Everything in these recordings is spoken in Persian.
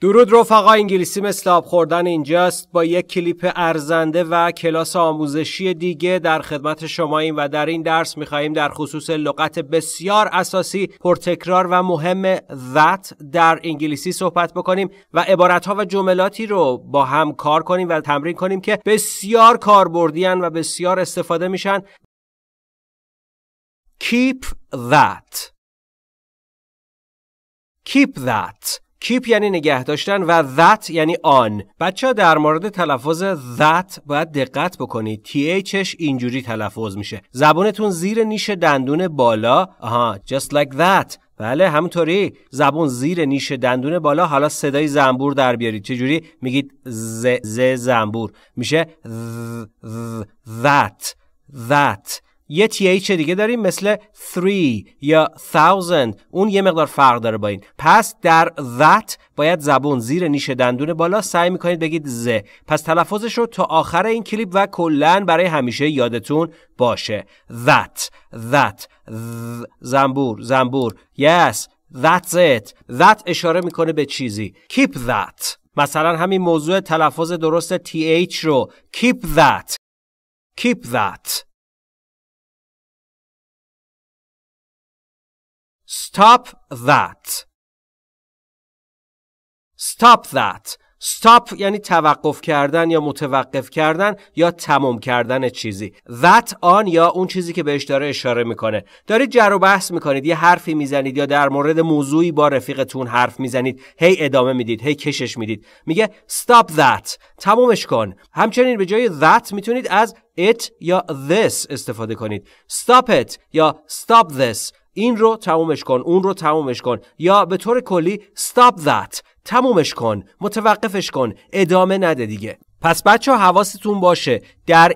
درود رفقا انگلیسی مثل آب خوردن اینجاست با یک کلیپ ارزنده و کلاس آموزشی دیگه در خدمت شما و در این درس میخواییم در خصوص لغت بسیار اساسی پرتکرار و مهم that در انگلیسی صحبت بکنیم و عبارت ها و جملاتی رو با هم کار کنیم و تمرین کنیم که بسیار کاربردیان و بسیار استفاده میشن keep that keep that کیپ یعنی نگه داشتن و that یعنی آن بچه در مورد تلفظ that باید دقت بکنید THش اینجوری تلفظ میشه زبونتون زیر نیش دندون بالا آها just like that بله همونطوری زبون زیر نیش دندون بالا حالا صدای زنبور در بیارید چجوری میگید ز ز زنبور میشه that that یه TH دیگه داریم مثل 3 یا 1000 اون یه مقدار فرق داره با این پس در that باید زبون زیر نیش دندون بالا سعی میکنید بگید ز پس تلفظش رو تا آخر این کلیپ و کلا برای همیشه یادتون باشه that that زنبور زنبور yes that's it that اشاره میکنه به چیزی keep that مثلا همین موضوع تلفظ درست TH رو keep that keep that Stop that. Stop that. Stop یعنی توقف کردن یا متوقف کردن یا تمام کردن چیزی that آن یا اون چیزی که بهش داره اشاره میکنه دارید جر و بحث میکنید یه حرفی میزنید یا در مورد موضوعی با رفیقتون حرف میزنید هی hey, ادامه میدید هی hey, کشش میدید میگه stop that تمامش کن همچنین به جای that میتونید از it یا this استفاده کنید stop it یا stop this این رو تمومش کن اون رو تمومش کن یا به طور کلی stop that تمومش کن متوقفش کن ادامه نده دیگه پس بچه ها حواستون باشه در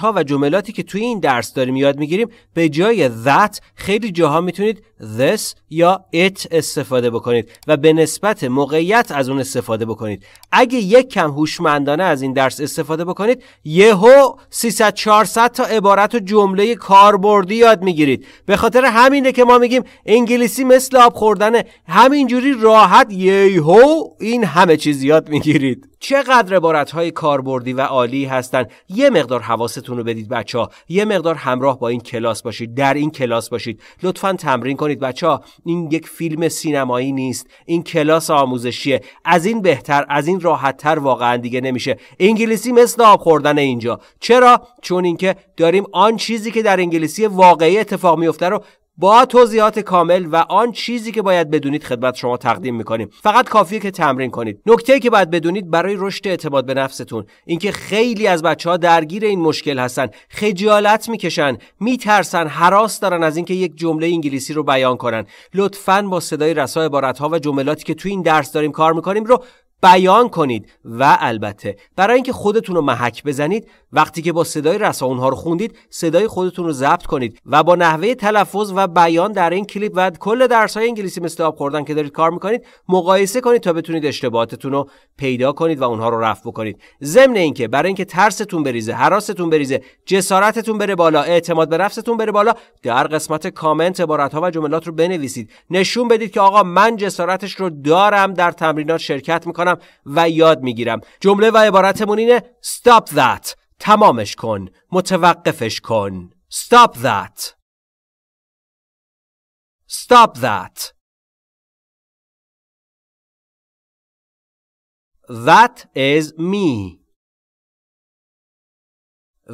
ها و جملاتی که توی این درس داریم یاد میگیریم به جای that خیلی جاها میتونید this یا it استفاده بکنید و به نسبت موقعیت از اون استفاده بکنید اگه یک کم هوشمندانه از این درس استفاده بکنید یهو 300 400 تا عبارت و جمله کاربردی یاد میگیرید به خاطر همینه که ما میگیم انگلیسی مثل آب خوردنه همینجوری راحت یهو این همه چیز یاد میگیرید چقدر عبارت های کاربردی و عالی هستند یه مقدار حواستون رو بدید بچه ها یه مقدار همراه با این کلاس باشید در این کلاس باشید لطفا تمرین کنید بچه ها این یک فیلم سینمایی نیست این کلاس آموزشیه از این بهتر از این راحتتر واقعا دیگه نمیشه انگلیسی مثل آب خوردن اینجا چرا چون اینکه داریم آن چیزی که در انگلیسی واقعی اتفاق میفته رو با توضیحات کامل و آن چیزی که باید بدونید خدمت شما تقدیم میکنیم فقط کافیه که تمرین کنید نکته که باید بدونید برای رشد اعتماد به نفستون اینکه خیلی از بچه ها درگیر این مشکل هستن خجالت میکشن میترسن حراس دارن از اینکه یک جمله انگلیسی رو بیان کنن لطفا با صدای رسا عبارت ها و جملاتی که توی این درس داریم کار میکنیم رو بیان کنید و البته برای اینکه خودتون رو محک بزنید وقتی که با صدای رسا اونها رو خوندید صدای خودتون رو ضبط کنید و با نحوه تلفظ و بیان در این کلیپ و کل درس های انگلیسی مثل آب خوردن که دارید کار میکنید مقایسه کنید تا بتونید اشتباهاتتون رو پیدا کنید و اونها رو رفع بکنید ضمن اینکه برای اینکه ترستون بریزه حراستون بریزه جسارتتون بره بالا اعتماد به نفستون بره بالا در قسمت کامنت عبارت ها و جملات رو بنویسید نشون بدید که آقا من جسارتش رو دارم در تمرینات شرکت میکنم میکنم و یاد میگیرم جمله و عبارتمون اینه stop that تمامش کن متوقفش کن stop that stop that that is me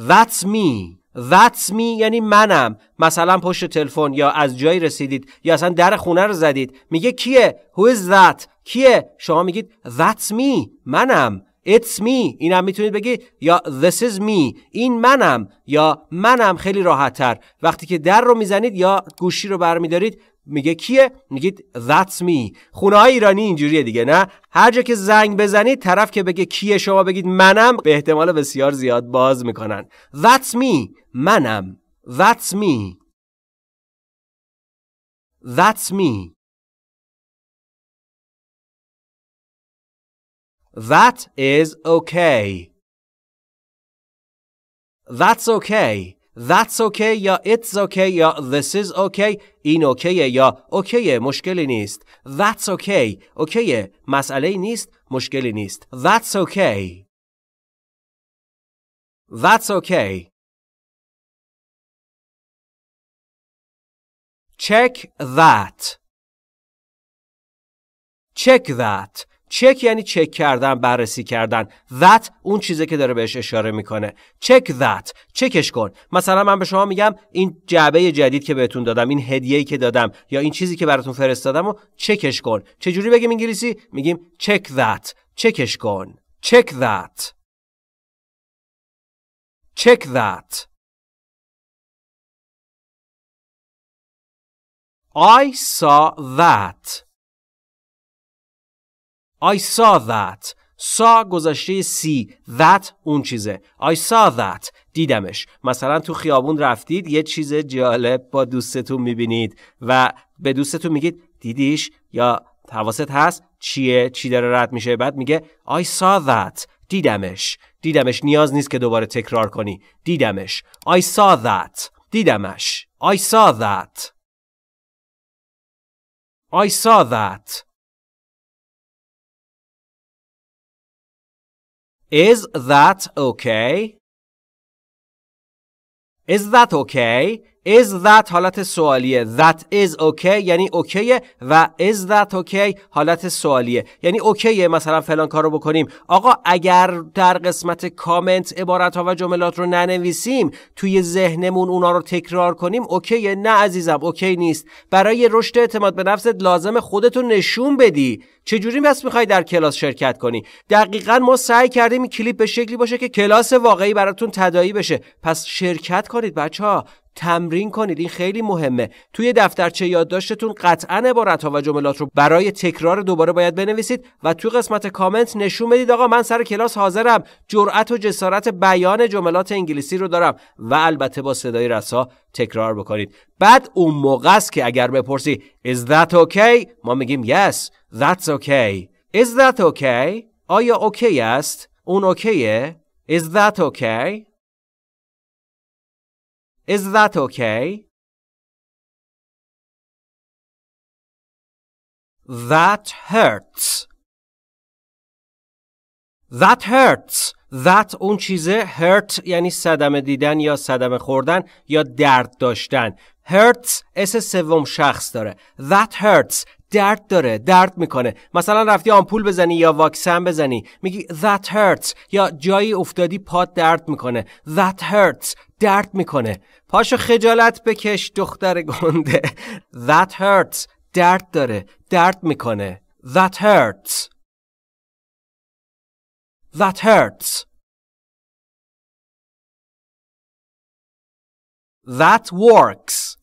that's me that's me یعنی منم مثلا پشت تلفن یا از جایی رسیدید یا اصلا در خونه رو زدید میگه کیه who is that کیه شما میگید that's me منم It's me اینم میتونید بگی یا This is me این منم یا منم خیلی راحت تر وقتی که در رو میزنید یا گوشی رو برمیدارید میگه کیه میگید that's me خونه های ایرانی اینجوریه دیگه نه هر جا که زنگ بزنید طرف که بگه کیه شما بگید منم به احتمال بسیار زیاد باز میکنن that's me منم that's me that's me that is okay that's okay that's okay یا it's okay یا this is okay این اوکیه یا اوکیه مشکلی نیست that's okay اوکیه مسئله نیست مشکلی نیست that's okay that's okay check that check that چک یعنی چک کردن بررسی کردن that اون چیزی که داره بهش اشاره میکنه چک that چکش کن مثلا من به شما میگم این جعبه جدید که بهتون دادم این هدیه که دادم یا این چیزی که براتون فرستادم و چکش کن چجوری بگیم انگلیسی میگیم چک that چکش کن چک that چک that I saw that I saw that. saw گذشته سی that اون چیزه I saw that دیدمش مثلا تو خیابون رفتید یه چیز جالب با دوستتون میبینید و به دوستتون میگید دیدیش یا حواست هست چیه چی داره رد میشه بعد میگه I saw that دیدمش دیدمش نیاز نیست که دوباره تکرار کنی دیدمش I saw that دیدمش I saw that I saw that Is that okay? Is that okay? Is that حالت سوالیه That is okay یعنی اوکیه و is that okay حالت سوالیه یعنی اوکیه مثلا فلان کار رو بکنیم آقا اگر در قسمت کامنت عبارت ها و جملات رو ننویسیم توی ذهنمون اونا رو تکرار کنیم اوکیه نه عزیزم اوکی نیست برای رشد اعتماد به نفست لازم خودتو نشون بدی چجوری بس میخوای در کلاس شرکت کنی دقیقا ما سعی کردیم این کلیپ به شکلی باشه که کلاس واقعی براتون تدایی بشه پس شرکت کنید بچه ها تمرین کنید این خیلی مهمه توی دفترچه یادداشتتون قطعا عبارت ها و جملات رو برای تکرار دوباره باید بنویسید و تو قسمت کامنت نشون بدید آقا من سر کلاس حاضرم جرأت و جسارت بیان جملات انگلیسی رو دارم و البته با صدای رسا تکرار بکنید بعد اون موقع است که اگر بپرسی is that okay ما میگیم yes that's okay is that okay آیا اوکی است اون اوکیه is that okay is that okay that hurts that hurts that اون چیزه hurt یعنی صدمه دیدن یا صدمه خوردن یا درد داشتن hurts اس سوم شخص داره that hurts درد داره درد میکنه مثلا رفتی آمپول بزنی یا واکسن بزنی میگی that hurts یا جایی افتادی پا درد میکنه that hurts درد میکنه پاشو خجالت بکش دختر گنده that hurts درد داره درد میکنه that hurts That hurts. That works.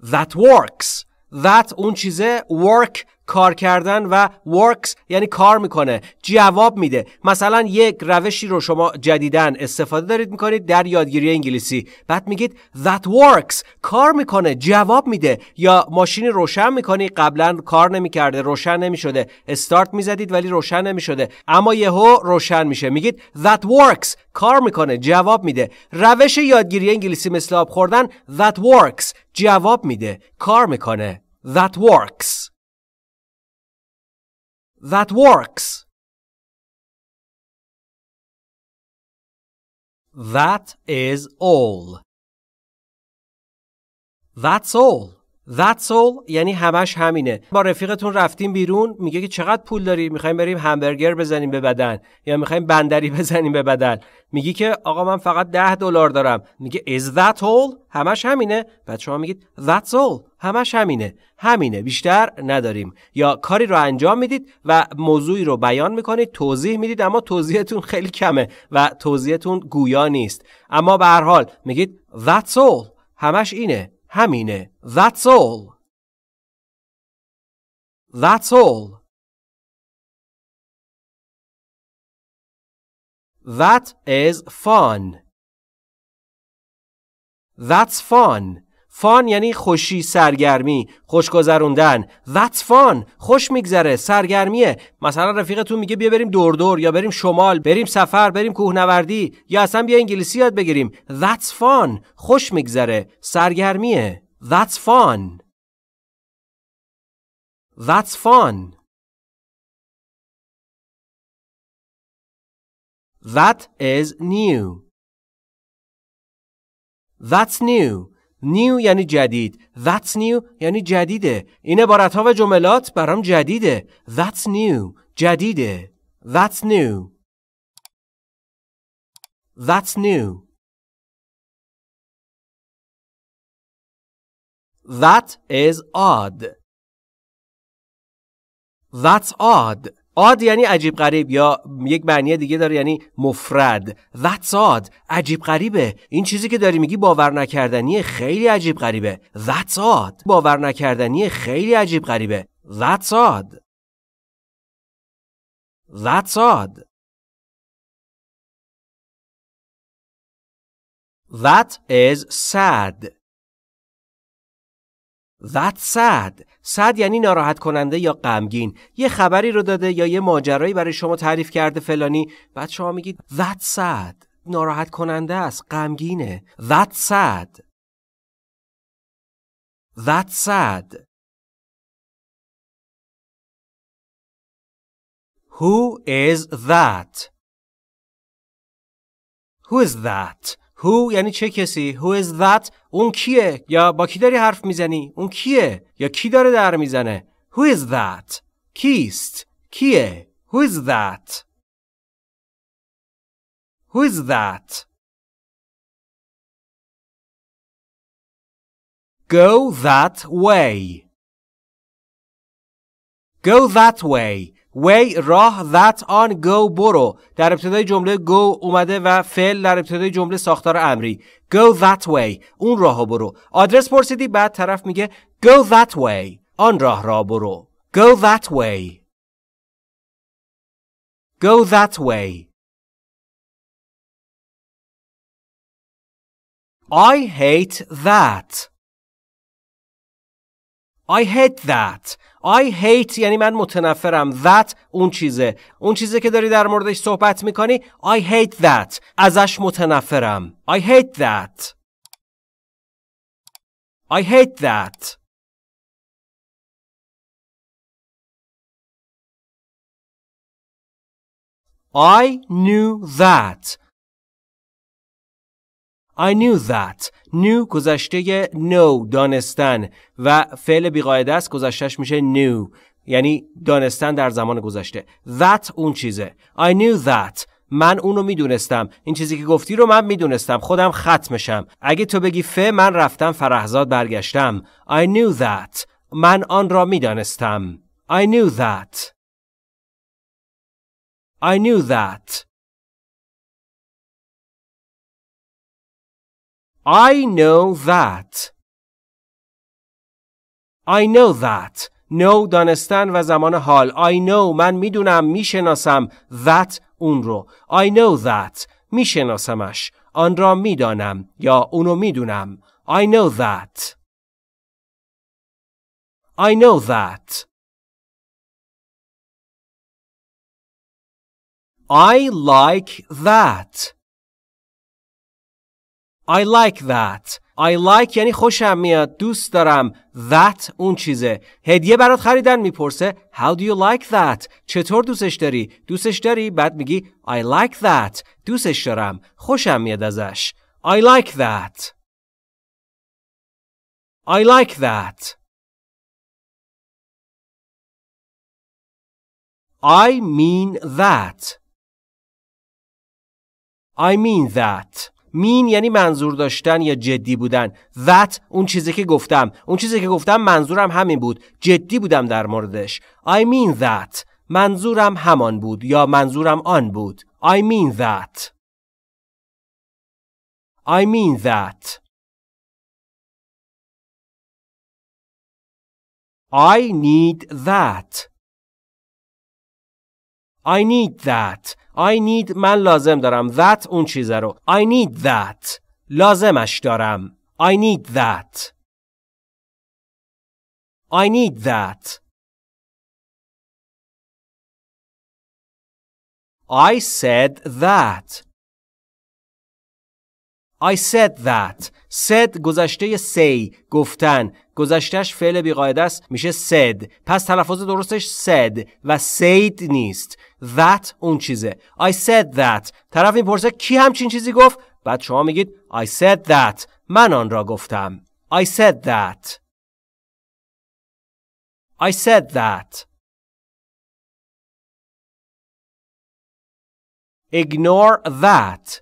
That works. That اون چیزه work کار کردن و works یعنی کار میکنه جواب میده مثلا یک روشی رو شما جدیدن استفاده دارید میکنید در یادگیری انگلیسی بعد میگید that works کار میکنه جواب میده یا ماشین روشن میکنی قبلا کار نمیکرده روشن نمیشده استارت میزدید ولی روشن نمیشده اما یهو روشن میشه میگید that works کار میکنه جواب میده روش یادگیری انگلیسی مثل آب خوردن that works جواب میده کار میکنه that works that works. That is all. That's all. That's all یعنی همش همینه با رفیقتون رفتیم بیرون میگه که چقدر پول داری میخوایم بریم همبرگر بزنیم به بدن یا میخوایم بندری بزنیم به بدن میگی که آقا من فقط ده دلار دارم میگه is that all همش همینه بعد شما میگید that's all همش همینه همینه بیشتر نداریم یا کاری رو انجام میدید و موضوعی رو بیان میکنید توضیح میدید اما توضیحتون خیلی کمه و توضیحتون گویا نیست اما به هر حال میگید that's all همش اینه همینه. That's all. That's all. That is fun. That's fun. فان یعنی خوشی سرگرمی خوشگذروندن. وات فان خوش میگذره سرگرمیه مثلا رفیقتون میگه بیا بریم دور دور یا بریم شمال بریم سفر بریم کوهنوردی یا اصلا بیا انگلیسی یاد بگیریم وات فان خوش میگذره سرگرمیه That's fun. That's fun. That is new. That's new. نیو یعنی جدید That's new یعنی جدیده این عبارت ها و جملات برام جدیده That's new جدیده That's new That's new That is odd That's odd آد یعنی عجیب غریب یا یک معنی دیگه داره یعنی مفرد That's odd عجیب غریبه این چیزی که داری میگی باور نکردنی خیلی عجیب غریبه That's odd باور نکردنی خیلی عجیب غریبه That's odd That's odd That is sad That's sad صد یعنی ناراحت کننده یا غمگین یه خبری رو داده یا یه ماجرایی برای شما تعریف کرده فلانی بعد شما میگید that sad ناراحت کننده است غمگینه that sad that sad Who is that? Who is that? Who یعنی چه کسی Who is that اون کیه یا با کی داری حرف میزنی اون کیه یا کی داره در میزنه Who is that کیست کیه Who is that Who is that Go that way Go that way way راه that on go برو در ابتدای جمله go اومده و فعل در ابتدای جمله ساختار امری go that way اون راه برو آدرس پرسیدی بعد طرف میگه go that way آن راه را برو go that way go that way I hate that I hate that I hate یعنی من متنفرم that اون چیزه اون چیزه که داری در موردش صحبت میکنی I hate that ازش متنفرم I hate that I hate that I knew that I knew that new گذشته نو دانستن و فعل بیقایده است گذشتهش میشه نیو یعنی دانستن در زمان گذشته that اون چیزه I knew that من اونو میدونستم این چیزی که گفتی رو من میدونستم خودم ختمشم اگه تو بگی ف من رفتم فرهزاد برگشتم I knew that من آن را میدانستم I knew that I knew that I know that. I know that. know دانستن و زمان حال. I know من میدونم شناسم. that اون رو. I know that شناسمش. آن را میدانم یا اونو میدونم. I know that. I know that. I like that. I like that I like یعنی خوشم میاد دوست دارم that اون چیزه هدیه برات خریدن میپرسه How do you like that چطور دوستش داری دوستش داری بعد میگی I like that دوستش دارم خوشم میاد ازش I like that I like that I mean that I mean that مین یعنی منظور داشتن یا جدی بودن that اون چیزی که گفتم اون چیزی که گفتم منظورم همین بود جدی بودم در موردش I mean that منظورم همان بود یا منظورم آن بود I mean that I mean that I need that I need that I need من لازم دارم that اون چیزه رو I need that لازمش دارم I need that I need that I said that I said that said گذشته say گفتن گذشتهش فعل بیقایده است میشه said پس تلفظ درستش said و said نیست that اون چیزه I said that طرف این کی همچین چیزی گفت بعد شما میگید I said that من آن را گفتم I said that I said that Ignore that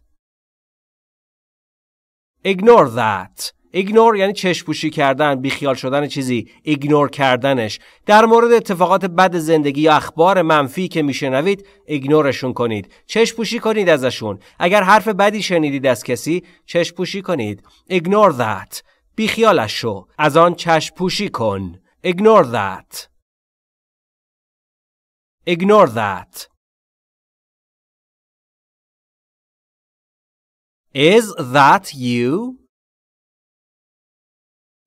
ignore that ignore یعنی چشم پوشی کردن، بیخیال شدن چیزی، ایگنور کردنش. در مورد اتفاقات بد زندگی یا اخبار منفی که میشنوید، ایگنورشون کنید. چشم پوشی کنید ازشون. اگر حرف بدی شنیدید از کسی، چشم پوشی کنید. ignore that. بیخیالش شو. از آن چشم پوشی کن. ignore that. ignore that. Is that you?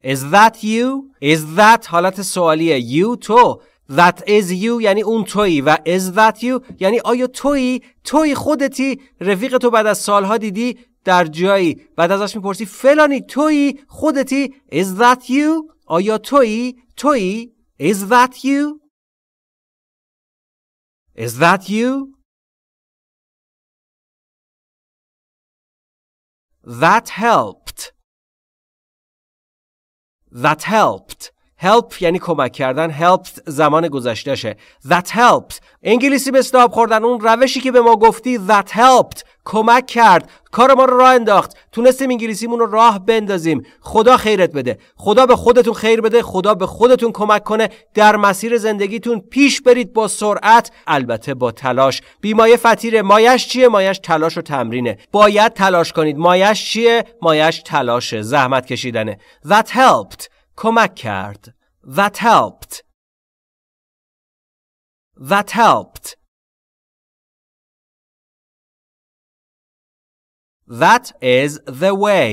Is that you? Is that حالت سوالیه You تو That is you یعنی اون تویی و is that you یعنی آیا تویی توی خودتی رفیق تو بعد از سالها دیدی در جایی بعد ازش میپرسی فلانی تویی خودتی is that you آیا تویی تویی is that you is that you That helped. That helped. help یعنی کمک کردن helped زمان گذشتهشه that helped انگلیسی به استاب خوردن اون روشی که به ما گفتی that helped کمک کرد کار ما رو راه انداخت تونستیم انگلیسیمون رو راه بندازیم خدا خیرت بده خدا به خودتون خیر بده خدا به خودتون کمک کنه در مسیر زندگیتون پیش برید با سرعت البته با تلاش بیمایه فتیره مایش چیه مایش تلاش و تمرینه باید تلاش کنید مایش چیه مایش تلاشه زحمت کشیدنه that helped کمک کرد. That helped. That helped. That is the way.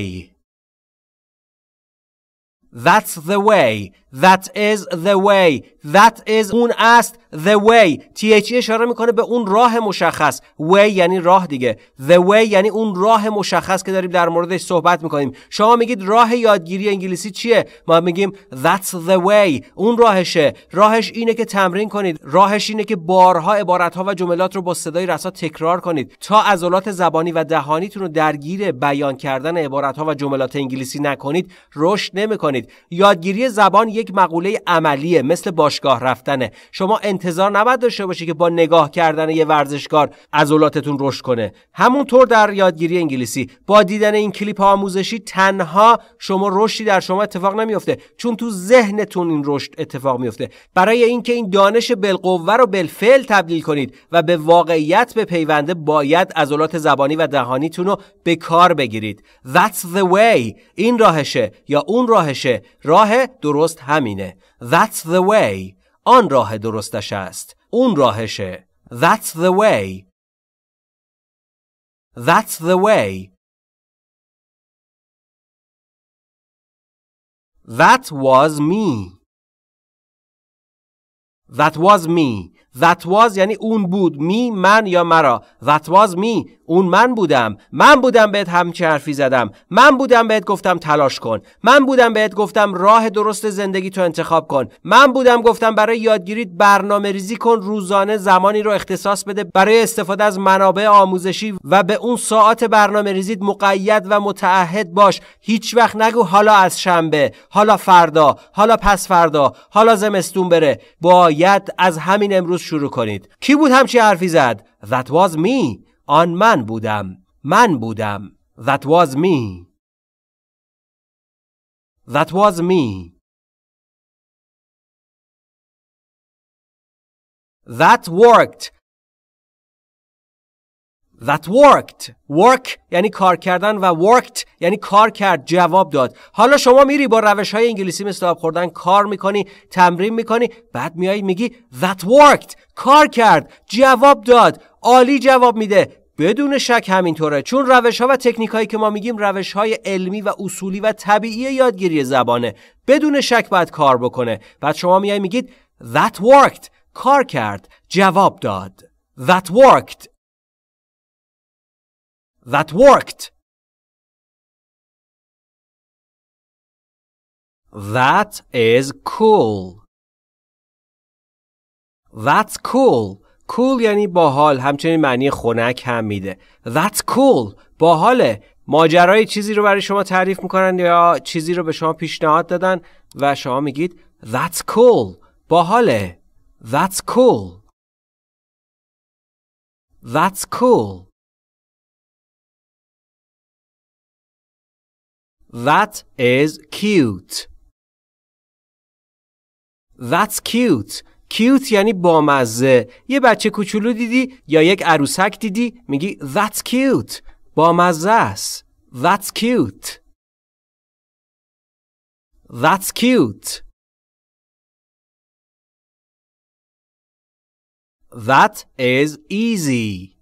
That's the way. That is the way. That is اون است the way. THE اشاره میکنه به اون راه مشخص. way یعنی راه دیگه. The way یعنی اون راه مشخص که داریم در موردش صحبت میکنیم. شما میگید راه یادگیری انگلیسی چیه؟ ما میگیم that's the way. اون راهشه. راهش اینه که تمرین کنید. راهش اینه که بارها عبارتها و جملات رو با صدای رسا تکرار کنید تا عضلات زبانی و دهانیتون رو درگیر بیان کردن عبارتها و جملات انگلیسی نکنید، رشد نمیکنید. یادگیری زبان یک مقوله عملیه مثل باشگاه رفتنه شما انتظار نباید داشته باشید که با نگاه کردن یه ورزشکار عضلاتتون رشد کنه همونطور در یادگیری انگلیسی با دیدن این کلیپ آموزشی تنها شما رشدی در شما اتفاق نمیفته چون تو ذهنتون این رشد اتفاق میفته برای اینکه این دانش بالقوه رو بالفعل تبدیل کنید و به واقعیت به پیونده باید عضلات زبانی و دهانیتون رو به کار بگیرید That's the way این راهشه یا اون راهشه راه درست همینه That's the way آن راه درستش است اون راهشه That's the way That's the way That was me That was me that was یعنی اون بود می من یا مرا that was می اون من بودم من بودم بهت همچه حرفی زدم من بودم بهت گفتم تلاش کن من بودم بهت گفتم راه درست زندگی تو انتخاب کن من بودم گفتم برای یادگیرید برنامه ریزی کن روزانه زمانی رو اختصاص بده برای استفاده از منابع آموزشی و به اون ساعت برنامه ریزید مقید و متعهد باش هیچ وقت نگو حالا از شنبه حالا فردا حالا پس فردا حالا زمستون بره باید از همین امروز شروع کنید کی بود همچی حرفی زد That was me آن من بودم من بودم That was me That was me That worked That worked. Work یعنی کار کردن و worked یعنی کار کرد جواب داد. حالا شما میری با روش های انگلیسی مثل آب خوردن کار میکنی تمرین میکنی بعد میایی میگی that worked کار کرد جواب داد عالی جواب میده بدون شک همینطوره چون روش ها و تکنیک هایی که ما میگیم روش های علمی و اصولی و طبیعی یادگیری زبانه بدون شک باید کار بکنه بعد شما میای میگید that worked کار کرد جواب داد that worked That worked. That is cool. That's cool. cool یعنی باحال همچنین معنی خنک هم میده That's cool باحاله ماجرای چیزی رو برای شما تعریف میکنن یا چیزی رو به شما پیشنهاد دادن و شما میگید That's cool باحاله That's cool That's cool That is cute. That's cute. cute یعنی بامزه. یه بچه کوچولو دیدی یا یک عروسک دیدی میگی that's cute. بامزه است. That's cute. That's cute. That is easy.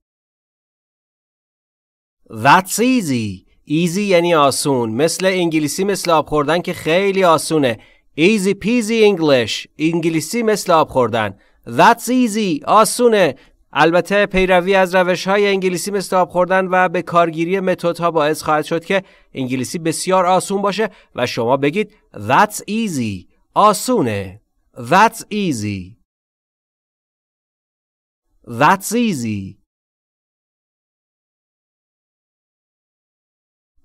That's easy. ایزی یعنی آسون مثل انگلیسی مثل آب خوردن که خیلی آسونه ایزی پیزی انگلیش انگلیسی مثل آب خوردن That's easy آسونه البته پیروی از روش های انگلیسی مثل آب خوردن و به کارگیری متد ها باعث خواهد شد که انگلیسی بسیار آسون باشه و شما بگید That's easy آسونه That's easy That's easy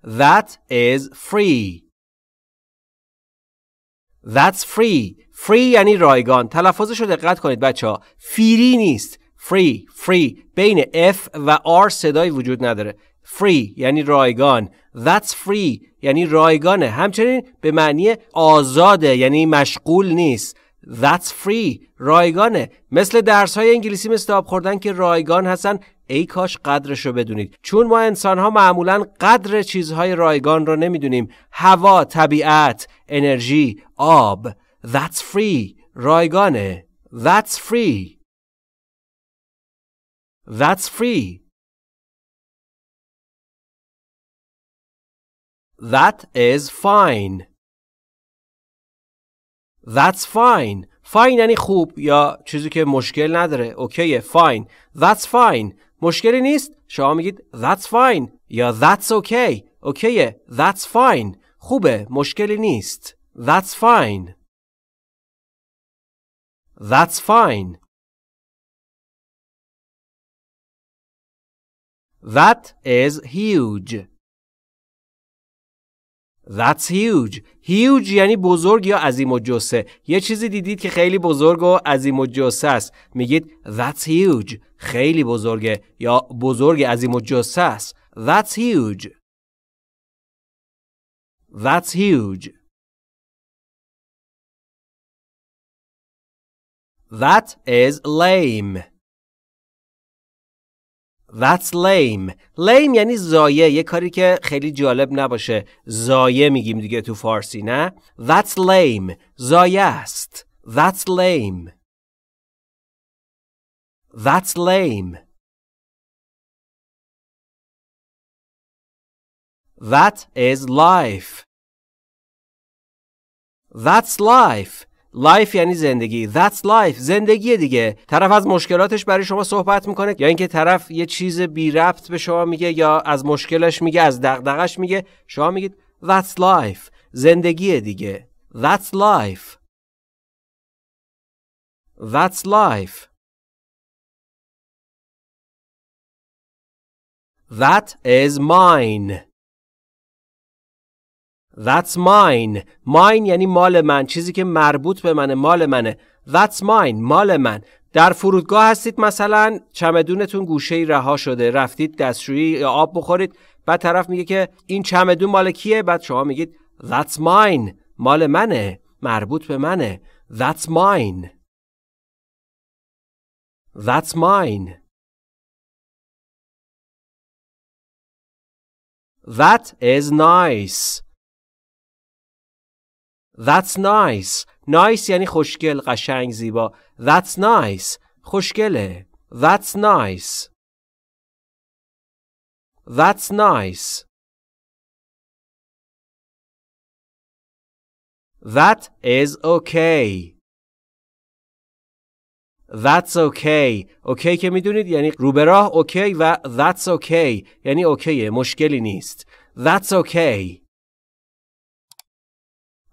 That is free. That's free. Free یعنی رایگان. تلفظش رو دقت کنید بچه ها. فیری نیست. free free بین F و R صدایی وجود نداره free یعنی رایگان that's free یعنی رایگانه همچنین به معنی آزاده یعنی مشغول نیست That's free رایگانه مثل درس های انگلیسی مثل آب خوردن که رایگان هستن ای کاش قدرش رو بدونید چون ما انسان ها معمولا قدر چیزهای رایگان رو نمیدونیم هوا، طبیعت، انرژی، آب That's free رایگانه That's free That's free That is fine That's fine. Fine یعنی خوب یا چیزی که مشکل نداره. اوکیه. Fine. That's fine. مشکلی نیست. شما میگید That's fine یا That's okay. اوکیه. That's fine. خوبه. مشکلی نیست. That's fine. That's fine. That is huge. That's huge. Huge یعنی بزرگ یا عظیم و جسه. یه چیزی دیدید که خیلی بزرگ و عظیم و جسه است. میگید That's huge. خیلی بزرگه یا بزرگ عظیم و جسه است. That's huge. That's huge. That is lame. That's lame lame یعنی زایه یه کاری که خیلی جالب نباشه زایه میگیم دیگه تو فارسی نه That's lame زایه است That's lame That's lame That is life That's life لایف یعنی زندگی that's life زندگی دیگه طرف از مشکلاتش برای شما صحبت میکنه یا اینکه طرف یه چیز بی ربط به شما میگه یا از مشکلش میگه از دغدغش میگه شما میگید that's life زندگی دیگه that's life that's life that is mine That's mine mine یعنی مال من چیزی که مربوط به منه مال منه That's mine مال من در فرودگاه هستید مثلا چمدونتون گوشه رها شده رفتید دستشویی یا آب بخورید بعد طرف میگه که این چمدون مال کیه بعد شما میگید That's mine مال منه مربوط به منه That's mine That's mine That is nice That's nice. Nice یعنی خوشگل، قشنگ، زیبا. That's nice. خوشگله. That's nice. That's nice. That is okay. That's okay. Okay که میدونید یعنی روبراه اوکی okay و that's okay یعنی اوکیه مشکلی نیست. That's okay.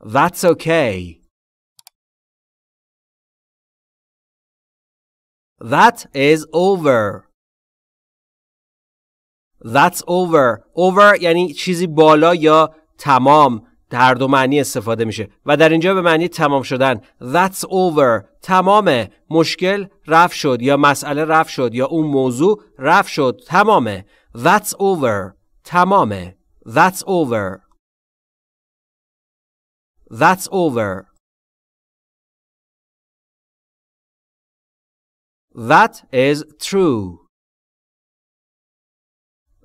That's okay. That is over. That's over. Over یعنی چیزی بالا یا تمام در دو معنی استفاده میشه و در اینجا به معنی تمام شدن That's over تمامه مشکل رفت شد یا مسئله رفت شد یا اون موضوع رفت شد تمامه That's over تمامه That's over That's over. That is true.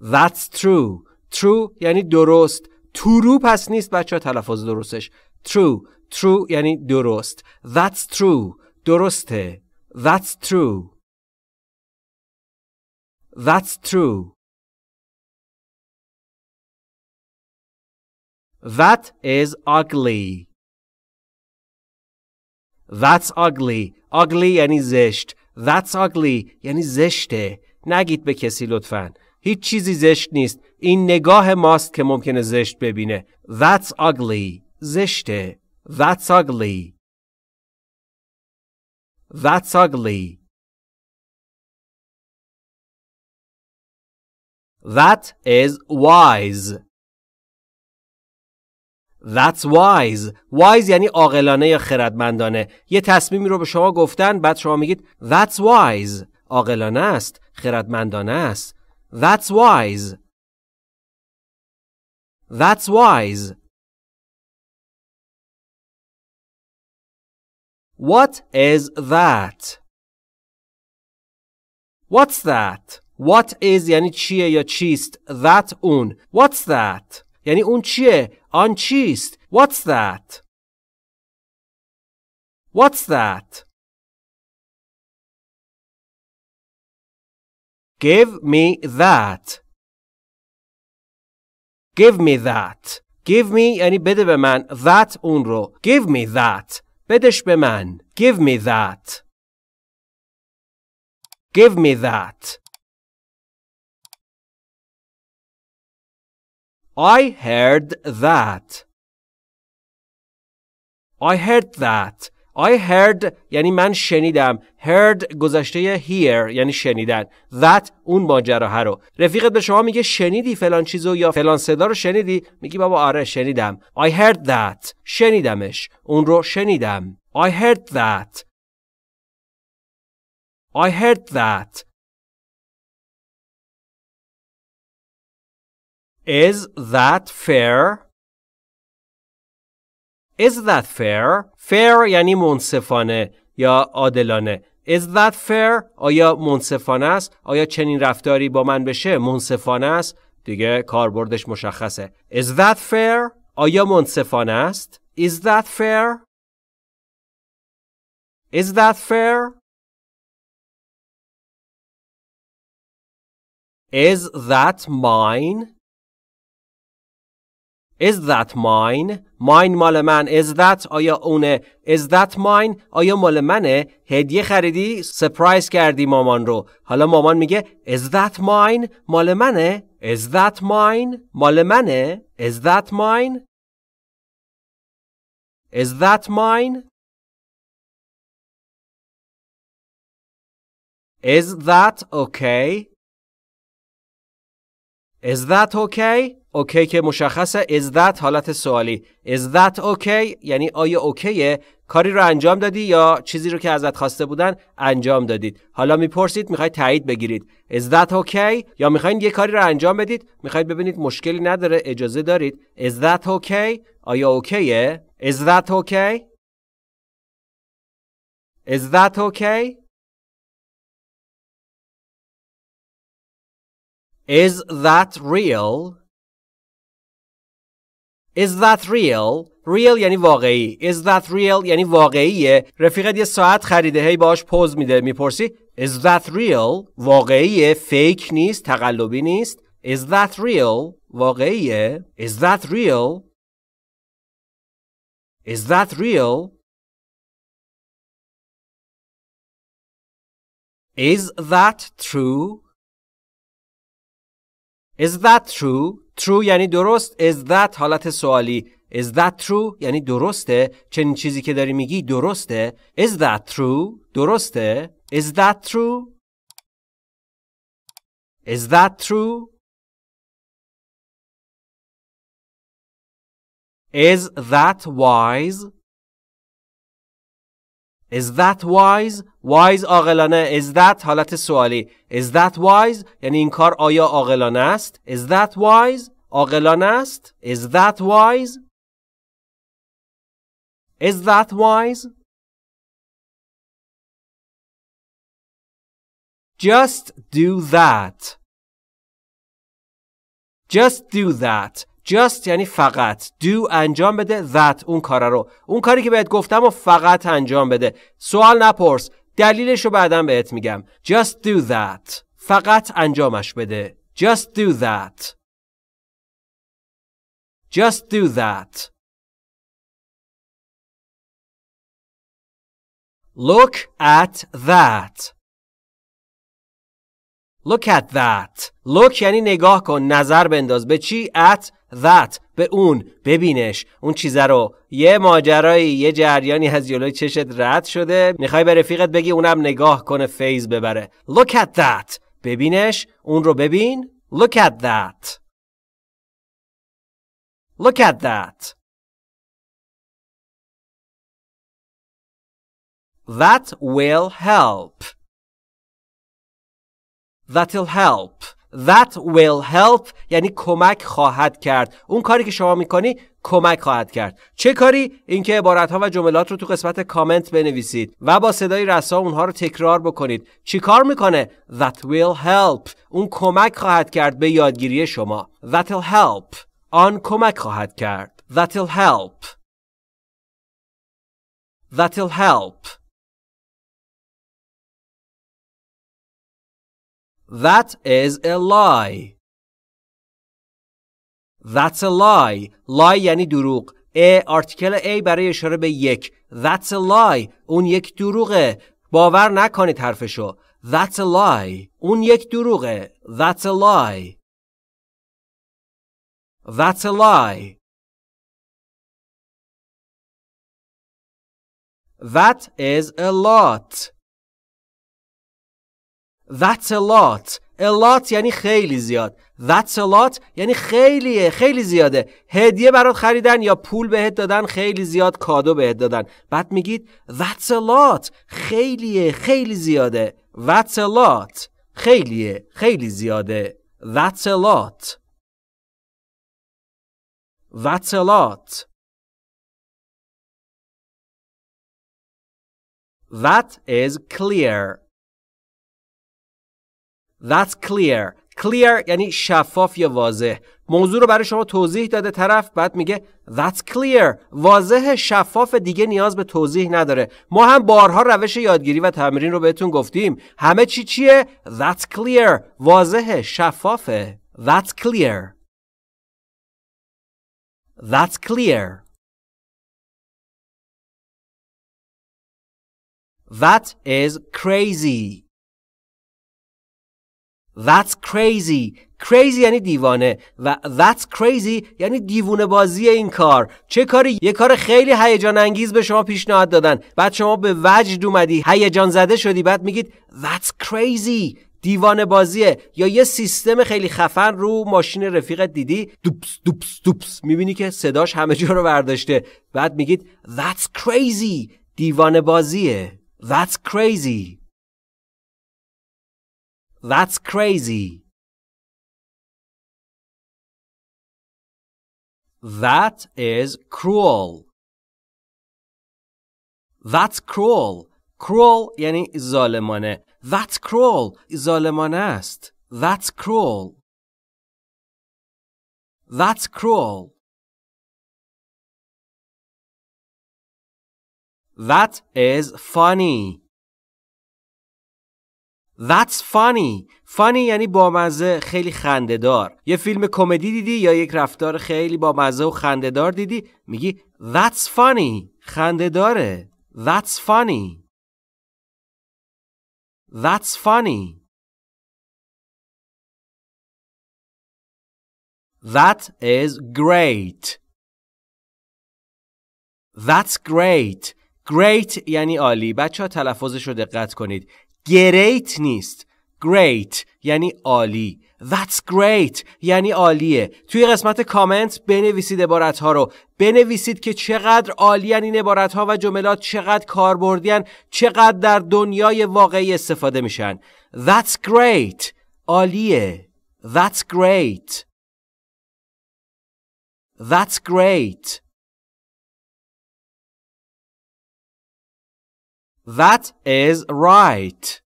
That's true. True یعنی درست. true پس نیست بچه ها تلفظ درستش. True. True یعنی درست. That's true. درسته. That's true. That's true. That is ugly. That's ugly. Ugly یعنی زشت. That's ugly یعنی زشته. نگید به کسی لطفاً. هیچ چیزی زشت نیست. این نگاه ماست که ممکنه زشت ببینه. That's ugly. زشته. That's ugly. That's ugly. That is wise. That's wise. Wise یعنی عاقلانه یا خردمندانه. یه تصمیمی رو به شما گفتن بعد شما میگید That's wise. عاقلانه است، خردمندانه است. That's wise. That's wise. What is that? What's that? What is یعنی چیه یا چیست؟ That اون. What's that? یعنی اون چیه؟ آن چیست؟ What's that? What's that? Give me that. Give me that. Give me یعنی بده به من. That اون رو. Give me that. بدش به من. Give me that. Give me that. I heard that I heard that I heard یعنی من شنیدم heard گذشته hear یعنی شنیدن that اون ماجراها رو رفیقت به شما میگه شنیدی فلان چیزو یا فلان صدا رو شنیدی میگی بابا آره شنیدم I heard that شنیدمش اون رو شنیدم I heard that I heard that Is that fair? Is that fair? Fair یعنی منصفانه یا عادلانه. Is that fair؟ آیا منصفانه است؟ آیا چنین رفتاری با من بشه منصفانه است؟ دیگه کاربردش مشخصه. Is that fair؟ آیا منصفانه است؟ Is that fair؟ Is that fair؟ Is that mine? Is that mine? Mine مال من Is that آیا اونه Is that mine آیا مال منه هدیه خریدی سپرایز کردی مامان رو حالا مامان میگه Is that mine مال منه Is that mine مال منه Is that mine Is that mine Is that okay Is that okay اوکی که مشخصه is that حالت سوالی is that okay یعنی آیا اوکیه کاری رو انجام دادی یا چیزی رو که ازت خواسته بودن انجام دادید حالا میپرسید میخواید تایید بگیرید is that okay یا میخواید یه کاری رو انجام بدید میخواید ببینید مشکلی نداره اجازه دارید is that okay آیا اوکیه is that okay is that okay is that real Is that real? real یعنی واقعی is that real یعنی واقعیه رفیقت یه ساعت خریده هی باش پوز میده میپرسی is that real واقعیه فیک نیست تقلبی نیست is that real واقعیه is that real is that real is that true is that true true یعنی درست is that حالت سوالی is that true یعنی درسته چنین چیزی که داری میگی درسته is that true درسته is that true is that true is that wise Is that wise? Wise عاقلانه. Is that حالت سوالی. Is that wise؟ یعنی این کار آیا است؟ Is that wise؟ عاقلانه است؟ Is that wise؟ Is that wise؟ Just do that. Just do that. just یعنی فقط do انجام بده that اون کار رو اون کاری که بهت گفتم و فقط انجام بده سوال نپرس دلیلش رو بعدا بهت میگم just do that فقط انجامش بده just do that just do that Look at that. Look at that. Look یعنی نگاه کن، نظر بنداز. به چی؟ At that به اون ببینش اون چیزه رو یه ماجرایی یه جریانی از جلوی چشت رد شده میخوای به رفیقت بگی اونم نگاه کنه فیز ببره look at that ببینش اون رو ببین look at that look at that that will help that'll help That will help یعنی کمک خواهد کرد اون کاری که شما میکنی کمک خواهد کرد چه کاری اینکه عبارت ها و جملات رو تو قسمت کامنت بنویسید و با صدای رسا اونها رو تکرار بکنید چی کار میکنه that will help اون کمک خواهد کرد به یادگیری شما That will help آن کمک خواهد کرد will help That will help That is a lie. That's a lie. Lie یعنی دروغ. A آرتیکل A برای اشاره به یک. That's a lie. اون یک دروغه. باور نکنید حرفشو. That's a lie. اون یک دروغه. That's a lie. That's a lie. That is a lot. That's a lot. A lot یعنی خیلی زیاد. That's a lot یعنی خیلیه خیلی زیاده. هدیه برات خریدن یا پول بهت دادن خیلی زیاد کادو بهت دادن. بعد میگید That's a lot. خیلیه خیلی زیاده. That's a lot. خیلیه خیلی زیاده. That's a lot. That's a lot. That is clear. That's clear. Clear یعنی شفاف یا واضح. موضوع رو برای شما توضیح داده طرف بعد میگه That's clear. واضح شفاف دیگه نیاز به توضیح نداره. ما هم بارها روش یادگیری و تمرین رو بهتون گفتیم. همه چی چیه؟ That's clear. واضح شفافه. That's clear. That's clear. That is crazy. That's crazy crazy یعنی دیوانه و that's crazy یعنی دیوانه بازی این کار چه کاری یه کار خیلی هیجان انگیز به شما پیشنهاد دادن بعد شما به وجد اومدی هیجان زده شدی بعد میگید that's crazy دیوانه بازیه یا یه سیستم خیلی خفن رو ماشین رفیقت دیدی دوپس دوپس دوپس میبینی که صداش همه جا رو برداشته بعد میگید that's crazy دیوانه بازیه that's crazy That's crazy. That is cruel. That's cruel. Cruel یعنی ظالمانه. That's cruel. ظالمانه است. That's cruel. That's cruel. That is funny. That's funny funny یعنی بامزه خیلی خندهدار یه فیلم کمدی دیدی یا یک رفتار خیلی با مزه و خندهدار دیدی میگی That's funny داره. That's funny That's funny That is great That's great Great یعنی عالی بچه ها تلفظش رو دقت کنید گریت نیست great یعنی عالی That's great یعنی عالیه توی قسمت کامنت بنویسید عبارت ها رو بنویسید که چقدر عالی این یعنی عبارت ها و جملات چقدر کاربردیان یعنی چقدر در دنیای واقعی استفاده میشن That's great عالیه That's great That's great That is right.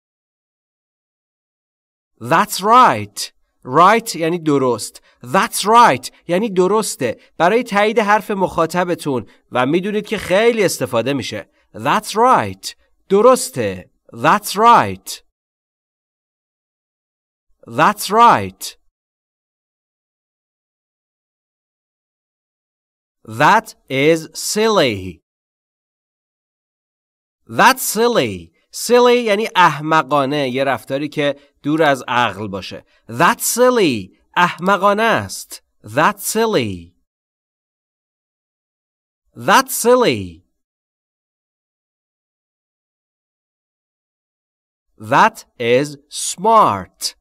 That's right. Right یعنی درست. That's right یعنی درسته. برای تایید حرف مخاطبتون و میدونید که خیلی استفاده میشه. That's right. درسته. That's right. That's right. That is silly. That's silly. Silly یعنی احمقانه یه رفتاری که دور از عقل باشه. That's silly. احمقانه است. That's silly. That's silly. That is smart.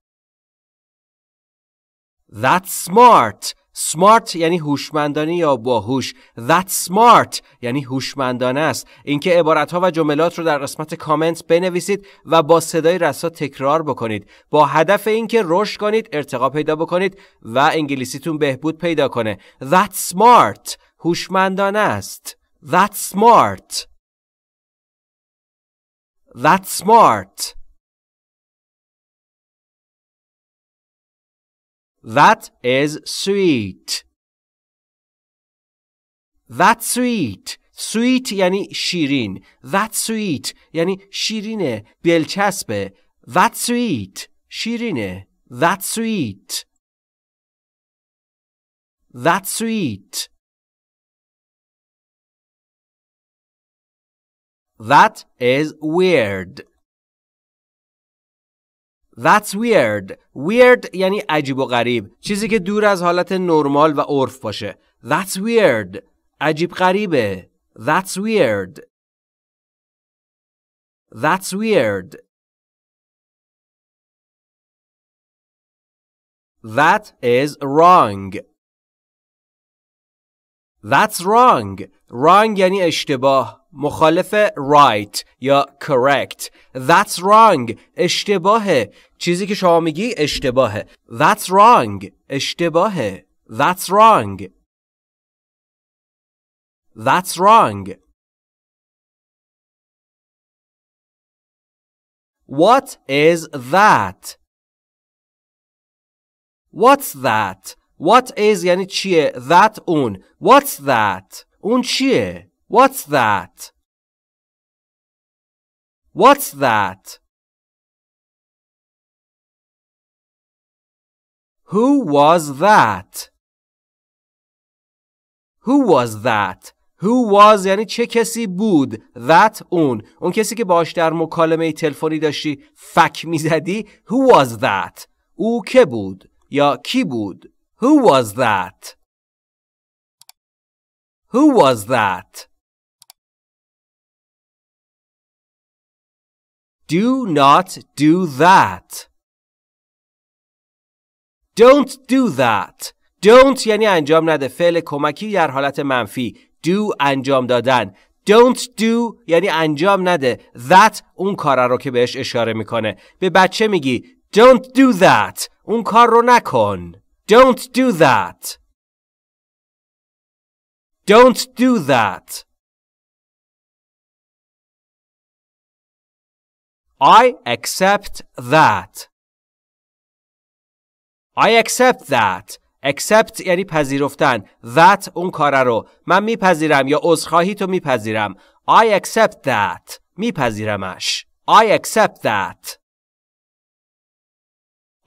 That's smart. smart یعنی هوشمندانه یا باهوش that smart یعنی هوشمندانه است اینکه عبارت ها و جملات رو در قسمت کامنت بنویسید و با صدای رسا تکرار بکنید با هدف اینکه رشد کنید ارتقا پیدا بکنید و انگلیسیتون بهبود پیدا کنه that smart هوشمندانه است that smart that smart That is sweet. That's sweet. Sweet یعنی شیرین. That's sweet یعنی شیرینه. دلچسبه. That's sweet. شیرینه. That's sweet. That's sweet. That is weird. That's weird. Weird یعنی عجیب و غریب. چیزی که دور از حالت نرمال و عرف باشه. That's weird. عجیب غریبه. That's weird. That's weird. That is wrong. That's wrong. Wrong یعنی اشتباه. مخالف right یا correct That's wrong اشتباهه چیزی که شما میگی اشتباهه That's wrong اشتباهه That's wrong That's wrong What is that? What's that? What is یعنی چیه؟ That اون What's that؟ اون چیه؟ What's that? What's that? Who was that? Who was that? Who was یعنی چه کسی بود؟ That اون اون کسی که باش در مکالمه تلفنی داشتی فک میزدی Who was that؟ او که بود؟ یا کی بود؟ Who was that? Who was that? Do not do that. Don't do that. Don't یعنی انجام نده فعل کمکی در حالت منفی. Do انجام دادن. Don't do یعنی انجام نده. That اون کار رو که بهش اشاره میکنه. به بچه میگی Don't do that. اون کار رو نکن. Don't do that. Don't do that. I accept that. I accept that. accept یعنی پذیرفتن that اون کاره رو من میپذیرم یا عذرخواهی تو میپذیرم I accept that میپذیرمش I accept that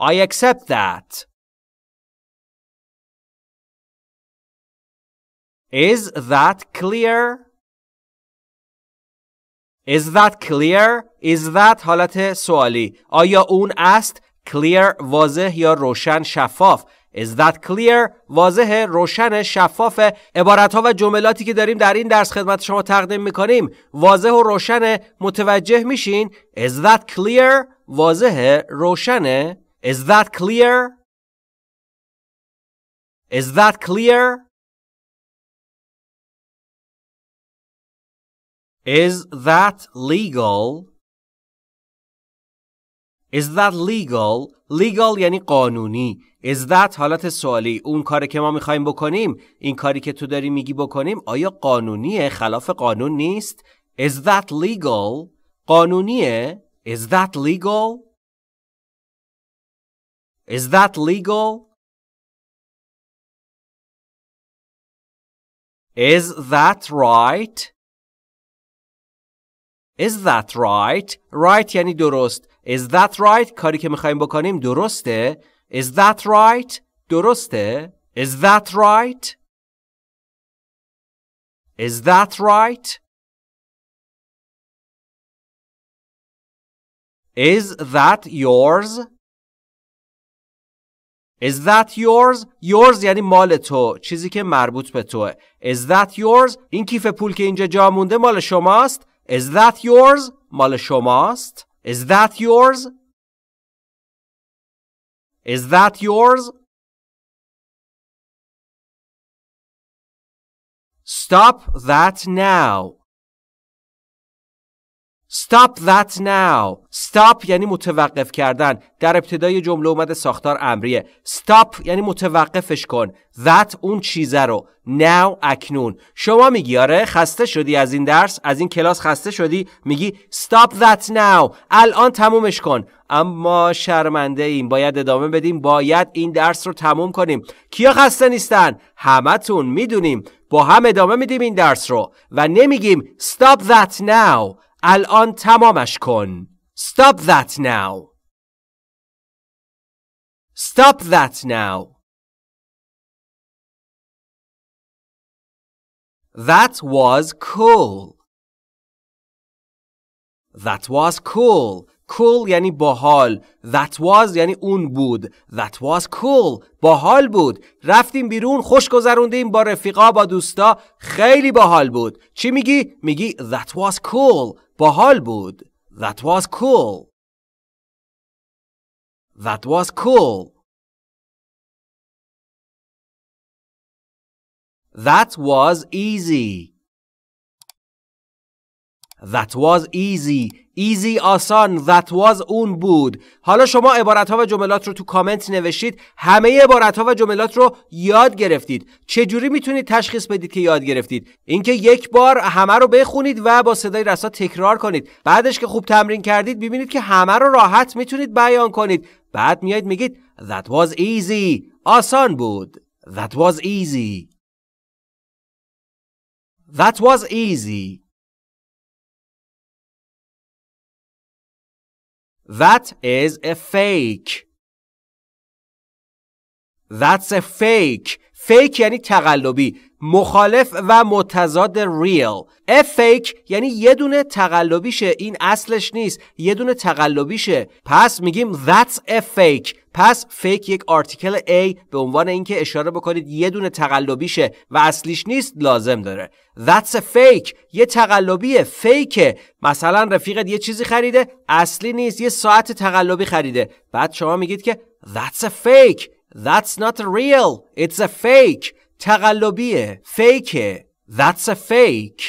I accept that Is that clear? Is that clear? Is that حالت سوالی آیا اون است clear واضح یا روشن شفاف Is that clear؟ واضح روشن شفاف عبارت ها و جملاتی که داریم در این درس خدمت شما تقدیم میکنیم واضح و روشن متوجه میشین Is that clear؟ واضح روشن Is that clear؟ Is that clear؟ Is that legal? Is that legal? Legal یعنی قانونی. Is that حالت سوالی اون کاری که ما میخوایم بکنیم این کاری که تو داری میگی بکنیم آیا قانونیه خلاف قانون نیست؟ Is that legal? قانونیه؟ Is that legal? Is that legal? Is that right? Is that right? Right یعنی درست. Is that right? کاری که میخوایم بکنیم درسته؟ Is that right? درسته؟ Is that right? Is that right? Is that yours? Is that yours? Yours یعنی مال تو چیزی که مربوط به توه Is that yours? این کیف پول که اینجا جا مونده مال شماست Is that yours? مال شماست. Is that yours? Is that yours? Stop that now. Stop that now. Stop یعنی متوقف کردن. در ابتدای جمله اومده ساختار امریه. Stop یعنی متوقفش کن. That اون چیزه رو. Now اکنون. شما میگی آره خسته شدی از این درس، از این کلاس خسته شدی، میگی stop that now. الان تمومش کن. اما شرمنده ایم باید ادامه بدیم باید این درس رو تموم کنیم کیا خسته نیستن همتون میدونیم با هم ادامه میدیم این درس رو و نمیگیم stop that now الان تمامش کن. Stop that now. Stop that now. That was cool. That was cool. cool یعنی باحال that was یعنی اون بود that was cool باحال بود رفتیم بیرون خوش گذروندیم با رفیقا با دوستا خیلی باحال بود چی میگی میگی that was cool باحال بود that was cool that was cool That was easy. That was easy. ایزی آسان that was اون بود حالا شما عبارت ها و جملات رو تو کامنت نوشتید همه عبارت ها و جملات رو یاد گرفتید چجوری میتونید تشخیص بدید که یاد گرفتید اینکه یک بار همه رو بخونید و با صدای رسا تکرار کنید بعدش که خوب تمرین کردید ببینید که همه رو راحت میتونید بیان کنید بعد میاید میگید that was easy آسان بود that was easy that was easy That is a fake. That's a fake. fake یعنی تقلبی مخالف و متضاد real a fake یعنی یه دونه تقلبیشه این اصلش نیست یه دونه تقلبیشه پس میگیم that's a fake پس فیک یک آرتیکل A به عنوان اینکه اشاره بکنید یه دونه تقلبیشه و اصلیش نیست لازم داره that's a fake یه تقلبیه فیکه مثلا رفیقت یه چیزی خریده اصلی نیست یه ساعت تقلبی خریده بعد شما میگید که that's a fake that's not real it's a fake تقلبیه فیکه that's a fake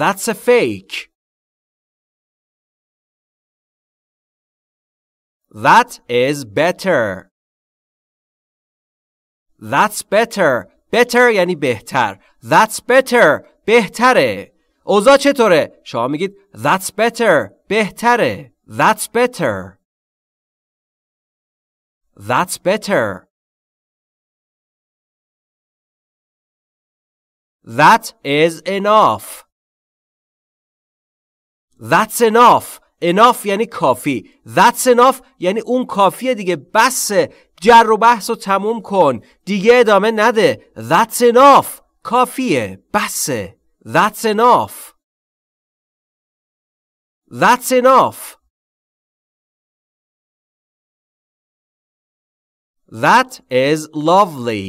that's a fake That is better. That's better. Better یعنی بهتر. That's better. بهتره. اوضاع چطوره؟ شما میگید That's better. بهتره. That's better. That's better. That is enough. That's enough. enough یعنی کافی that's enough یعنی اون کافیه دیگه بسه جر و بحث رو تموم کن دیگه ادامه نده that's enough کافیه بسه that's enough that's enough That is lovely.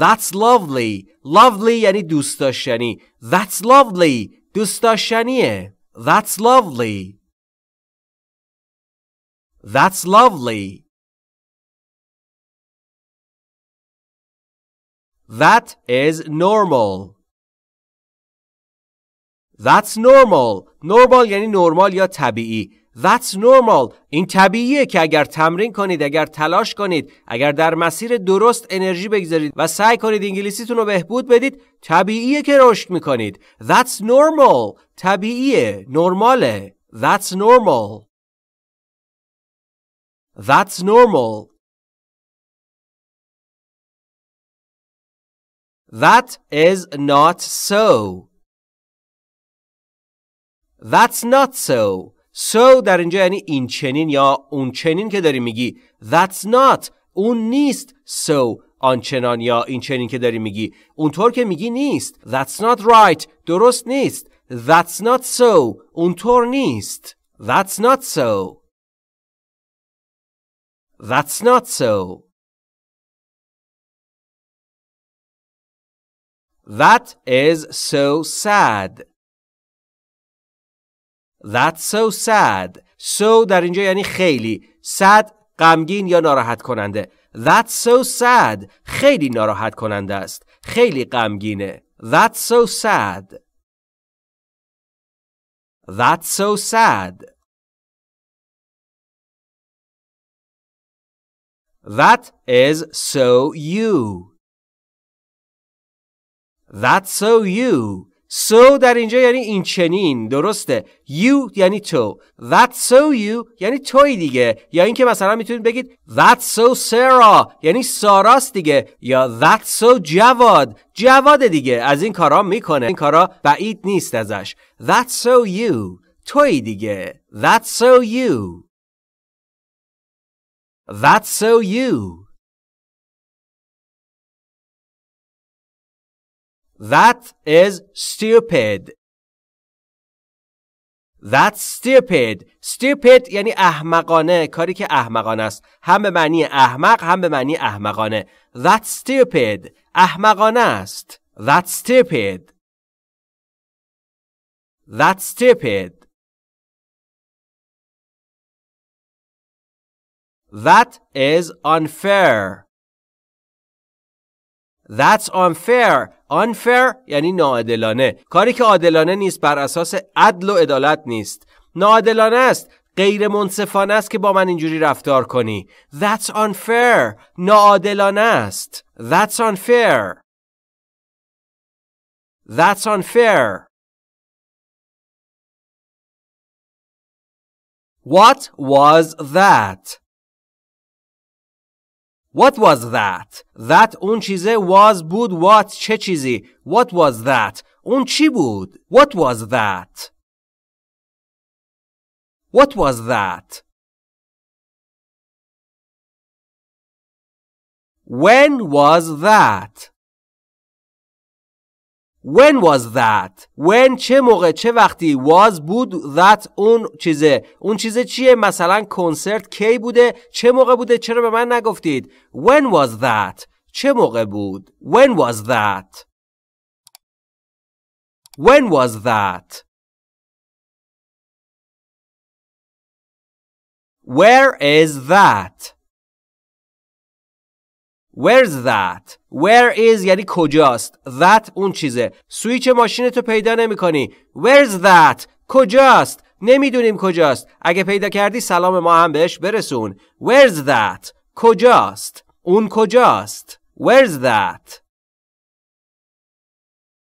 That's lovely. Lovely یعنی دوست داشتنی. That's lovely. دوست داشتنیه That's lovely That's lovely That is normal That's normal normal یعنی normal یا طبیعی That's normal. این طبیعیه که اگر تمرین کنید، اگر تلاش کنید، اگر در مسیر درست انرژی بگذارید و سعی کنید انگلیسیتون رو بهبود بدید، طبیعیه که رشد میکنید. That's normal. طبیعیه. نرماله. That's normal. That's normal. That is not so. That's not so. So در اینجا یعنی این چنین یا اون چنین که داری میگی That's not اون نیست So آنچنان یا این چنین که داری میگی اونطور که میگی نیست That's not right درست نیست That's not so اونطور نیست That's not so That's not so That is so sad That's so sad. So در اینجا یعنی خیلی. Sad غمگین یا ناراحت کننده. That's so sad. خیلی ناراحت کننده است. خیلی غمگینه. That's so sad. That's so sad. That is so you. That's so you. So در اینجا یعنی این چنین درسته You یعنی تو That's so you یعنی توی دیگه یا اینکه مثلا میتونید بگید That's so Sarah یعنی ساراست دیگه یا That's so جواد جواد دیگه از این کارا میکنه این کارا بعید نیست ازش That's so you توی دیگه That's so you That's so you That is stupid. That's stupid. Stupid یعنی احمقانه کاری که احمقانه است. هم به معنی احمق هم به معنی احمقانه. That's stupid. احمقانه است. That's stupid. That's stupid. That is unfair. That's unfair. unfair یعنی ناعادلانه کاری که عادلانه نیست بر اساس عدل و عدالت نیست ناعادلانه است غیر منصفانه است که با من اینجوری رفتار کنی That's unfair ناعادلانه است That's unfair That's unfair What was that? What was that? That اون چیزه was بود what چه چیزی What was that? اون چی بود? What was that? What was that? When was that? When was that? When چه موقع چه وقتی was بود that اون چیزه اون چیزه چیه مثلا کنسرت کی بوده چه موقع بوده چرا به من نگفتید When was that? چه موقع بود When was that? When was that? Where is that? Where's that? Where is یعنی کجاست That اون چیزه سویچ ماشین تو پیدا نمی کنی Where's that? کجاست نمیدونیم کجاست اگه پیدا کردی سلام ما هم بهش برسون Where's that? کجاست اون کجاست Where's that?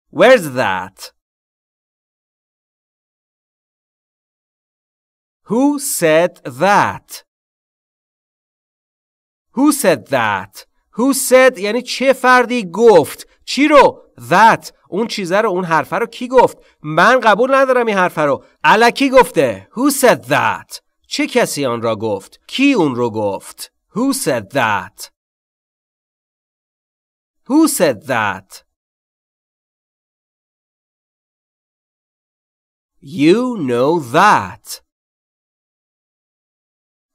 Where's that? Who said that? Who said that? Who said یعنی چه فردی گفت چی رو that اون چیزه رو اون حرفه رو کی گفت من قبول ندارم این حرفه رو الکی گفته Who said that چه کسی آن را گفت کی اون رو گفت Who said that Who said that You know that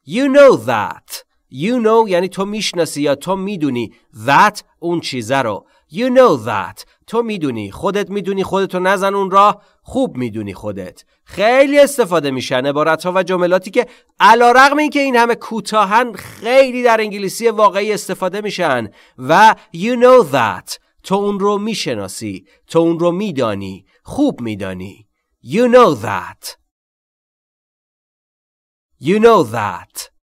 You know that You know یعنی تو میشناسی یا تو میدونی that اون چیزه رو You know that تو میدونی خودت میدونی خودتو نزن اون را خوب میدونی خودت خیلی استفاده میشن عبارت ها و جملاتی که علا رقم این که این همه کوتاهن خیلی در انگلیسی واقعی استفاده میشن و you know that تو اون رو میشناسی تو اون رو میدانی خوب میدانی You know that You know that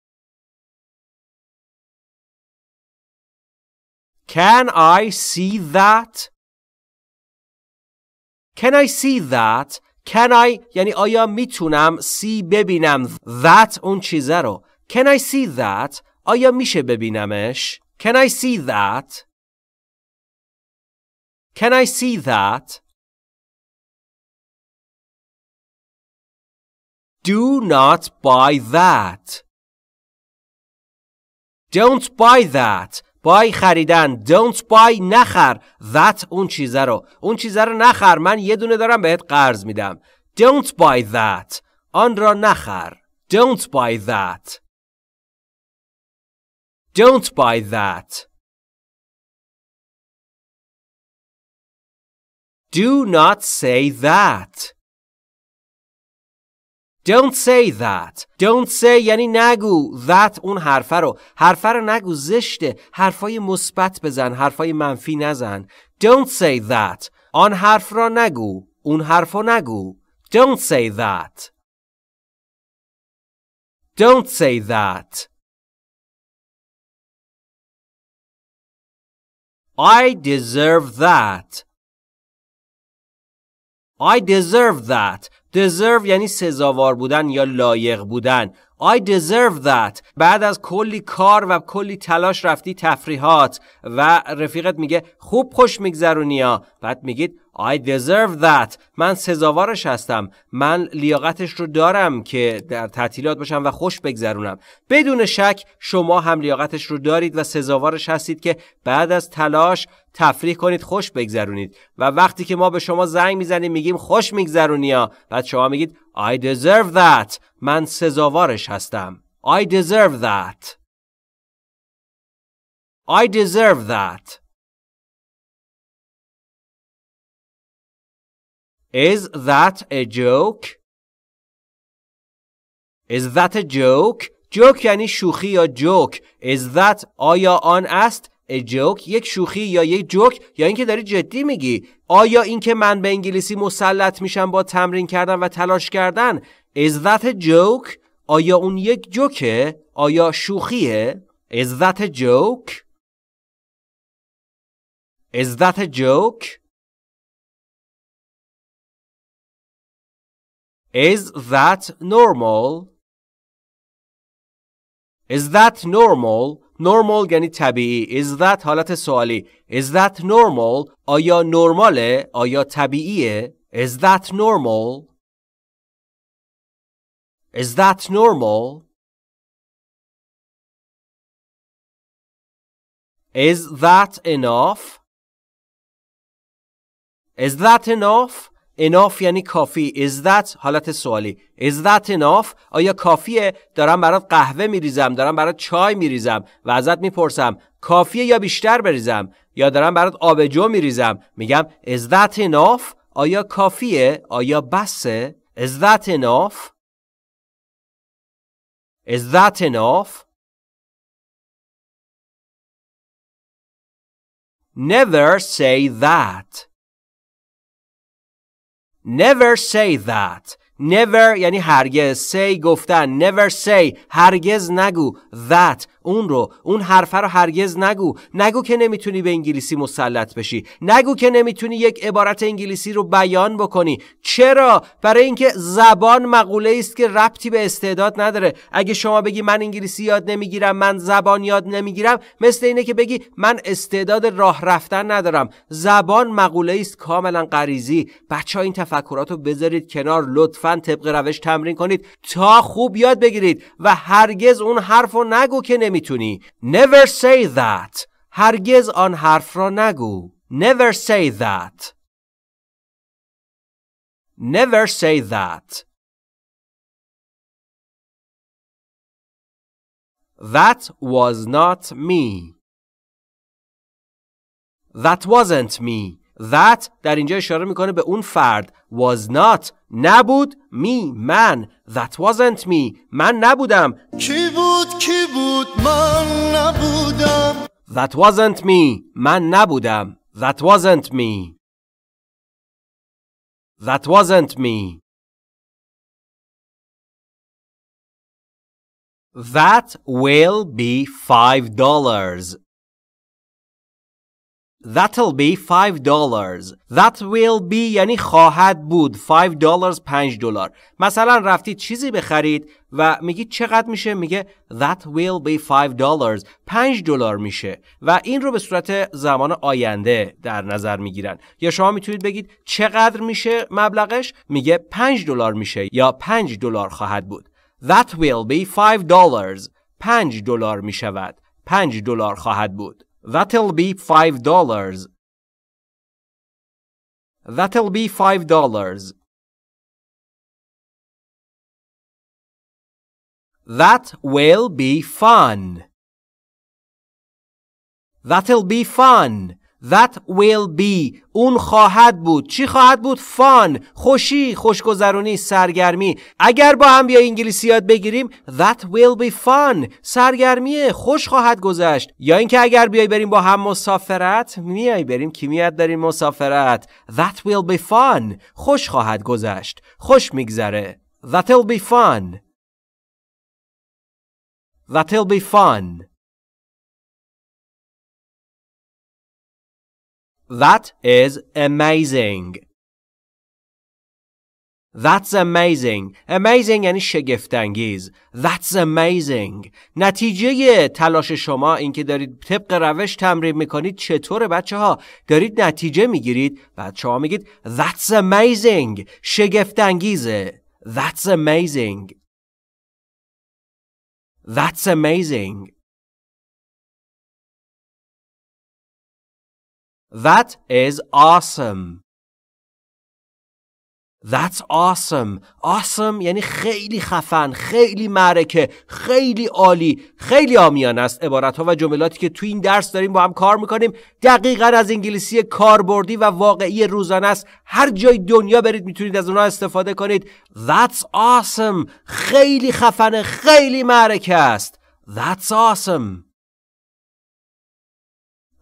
Can I see that? Can I see that? Can I یعنی آیا میتونم see ببینم that اون چیزه رو Can I see that? آیا میشه ببینمش؟ Can I see that? Can I see that? Do not buy that. Don't buy that. بای خریدن دونت بای نخر that اون چیزه رو اون چیزه رو نخر من یه دونه دارم بهت قرض میدم don't buy that آن را نخر don't buy that don't buy that do not say that Don't say that. Don't say یعنی نگو that اون حرفه رو. حرفه رو نگو زشته. حرفای مثبت بزن. حرفای منفی نزن. Don't say that. آن حرف را نگو. اون حرف نگو. Don't say that. Don't say that. I deserve that. I deserve that. deserve یعنی سزاوار بودن یا لایق بودن I deserve that بعد از کلی کار و کلی تلاش رفتی تفریحات و رفیقت میگه خوب خوش میگذرونی ها بعد میگید I deserve that من سزاوارش هستم من لیاقتش رو دارم که در تعطیلات باشم و خوش بگذرونم بدون شک شما هم لیاقتش رو دارید و سزاوارش هستید که بعد از تلاش تفریح کنید خوش بگذرونید و وقتی که ما به شما زنگ میزنیم میگیم خوش میگذرونی ها بعد شما میگید I deserve that من سزاوارش هستم I deserve that I deserve that Is that a joke? Is that a joke? joke یعنی شوخی یا جوک. Is that آیا آن است؟ A joke یک شوخی یا یک جوک یا اینکه داری جدی میگی آیا اینکه من به انگلیسی مسلط میشم با تمرین کردن و تلاش کردن Is that a joke؟ آیا اون یک جوکه؟ آیا شوخیه؟ Is that a joke؟ Is that a joke؟ Is that normal? Is that normal? Normal یعنی طبیعی. Is that حالت سوالی. Is that normal? آیا نرماله؟ آیا طبیعیه؟ Is that normal? Is that normal? Is that enough? Is that enough? enough یعنی کافی is that حالت سوالی is that enough آیا کافیه دارم برات قهوه میریزم دارم برات چای میریزم و ازت میپرسم کافیه یا بیشتر بریزم یا دارم برات آبجو میریزم میگم is that enough آیا کافیه آیا بسه is that enough is that enough never say that Never say that. never یعنی هرگز say گفتن never say هرگز نگو that اون رو اون حرفه رو هرگز نگو نگو که نمیتونی به انگلیسی مسلط بشی نگو که نمیتونی یک عبارت انگلیسی رو بیان بکنی چرا برای اینکه زبان مقوله است که ربطی به استعداد نداره اگه شما بگی من انگلیسی یاد نمیگیرم من زبان یاد نمیگیرم مثل اینه که بگی من استعداد راه رفتن ندارم زبان مقوله است کاملا غریزی بچه این تفکرات رو بذارید کنار لطفا حتما روش تمرین کنید تا خوب یاد بگیرید و هرگز اون حرف رو نگو که نمیتونی Never say that هرگز آن حرف را نگو Never say that Never say that That was not me. That wasn't me. that در اینجا اشاره میکنه به اون فرد was not نبود می من that wasn't me من نبودم کی بود کی بود من نبودم that wasn't me من نبودم that wasn't me that wasn't me That will be five dollars. That'll be five dollars. That will be یعنی خواهد بود. Five dollars پنج دلار. مثلا رفتید چیزی بخرید و میگی چقدر میشه؟ میگه That will be five dollars. پنج دلار میشه. و این رو به صورت زمان آینده در نظر میگیرن. یا شما میتونید بگید چقدر میشه مبلغش؟ میگه پنج دلار میشه یا پنج دلار خواهد بود. That will be five dollars. پنج دلار میشود. پنج دلار خواهد بود. That'll be five dollars. That'll be five dollars. That will be fun. That'll be fun. That will be اون خواهد بود چی خواهد بود فان خوشی خوشگذرونی سرگرمی اگر با هم بیا انگلیسی یاد بگیریم that will be fun سرگرمیه خوش خواهد گذشت یا اینکه اگر بیای بریم با هم مسافرت میای بریم کیمیت داریم مسافرت that will be fun خوش خواهد گذشت خوش میگذره will be fun will be fun That is amazing. That's amazing. Amazing یعنی شگفتانگیز. That's amazing. نتیجه تلاش شما این که دارید طبق روش تمرین میکنید چطوره بچه ها؟ دارید نتیجه میگیرید بچه ها میگید That's amazing. شگفتانگیزه. That's amazing. That's amazing. That is awesome. That's awesome. Awesome یعنی خیلی خفن، خیلی معرکه، خیلی عالی، خیلی آمیان است عبارت ها و جملاتی که تو این درس داریم با هم کار میکنیم دقیقا از انگلیسی کاربردی و واقعی روزانه است. هر جای دنیا برید میتونید از اونا استفاده کنید. That's awesome. خیلی خفنه، خیلی معرکه است. That's awesome.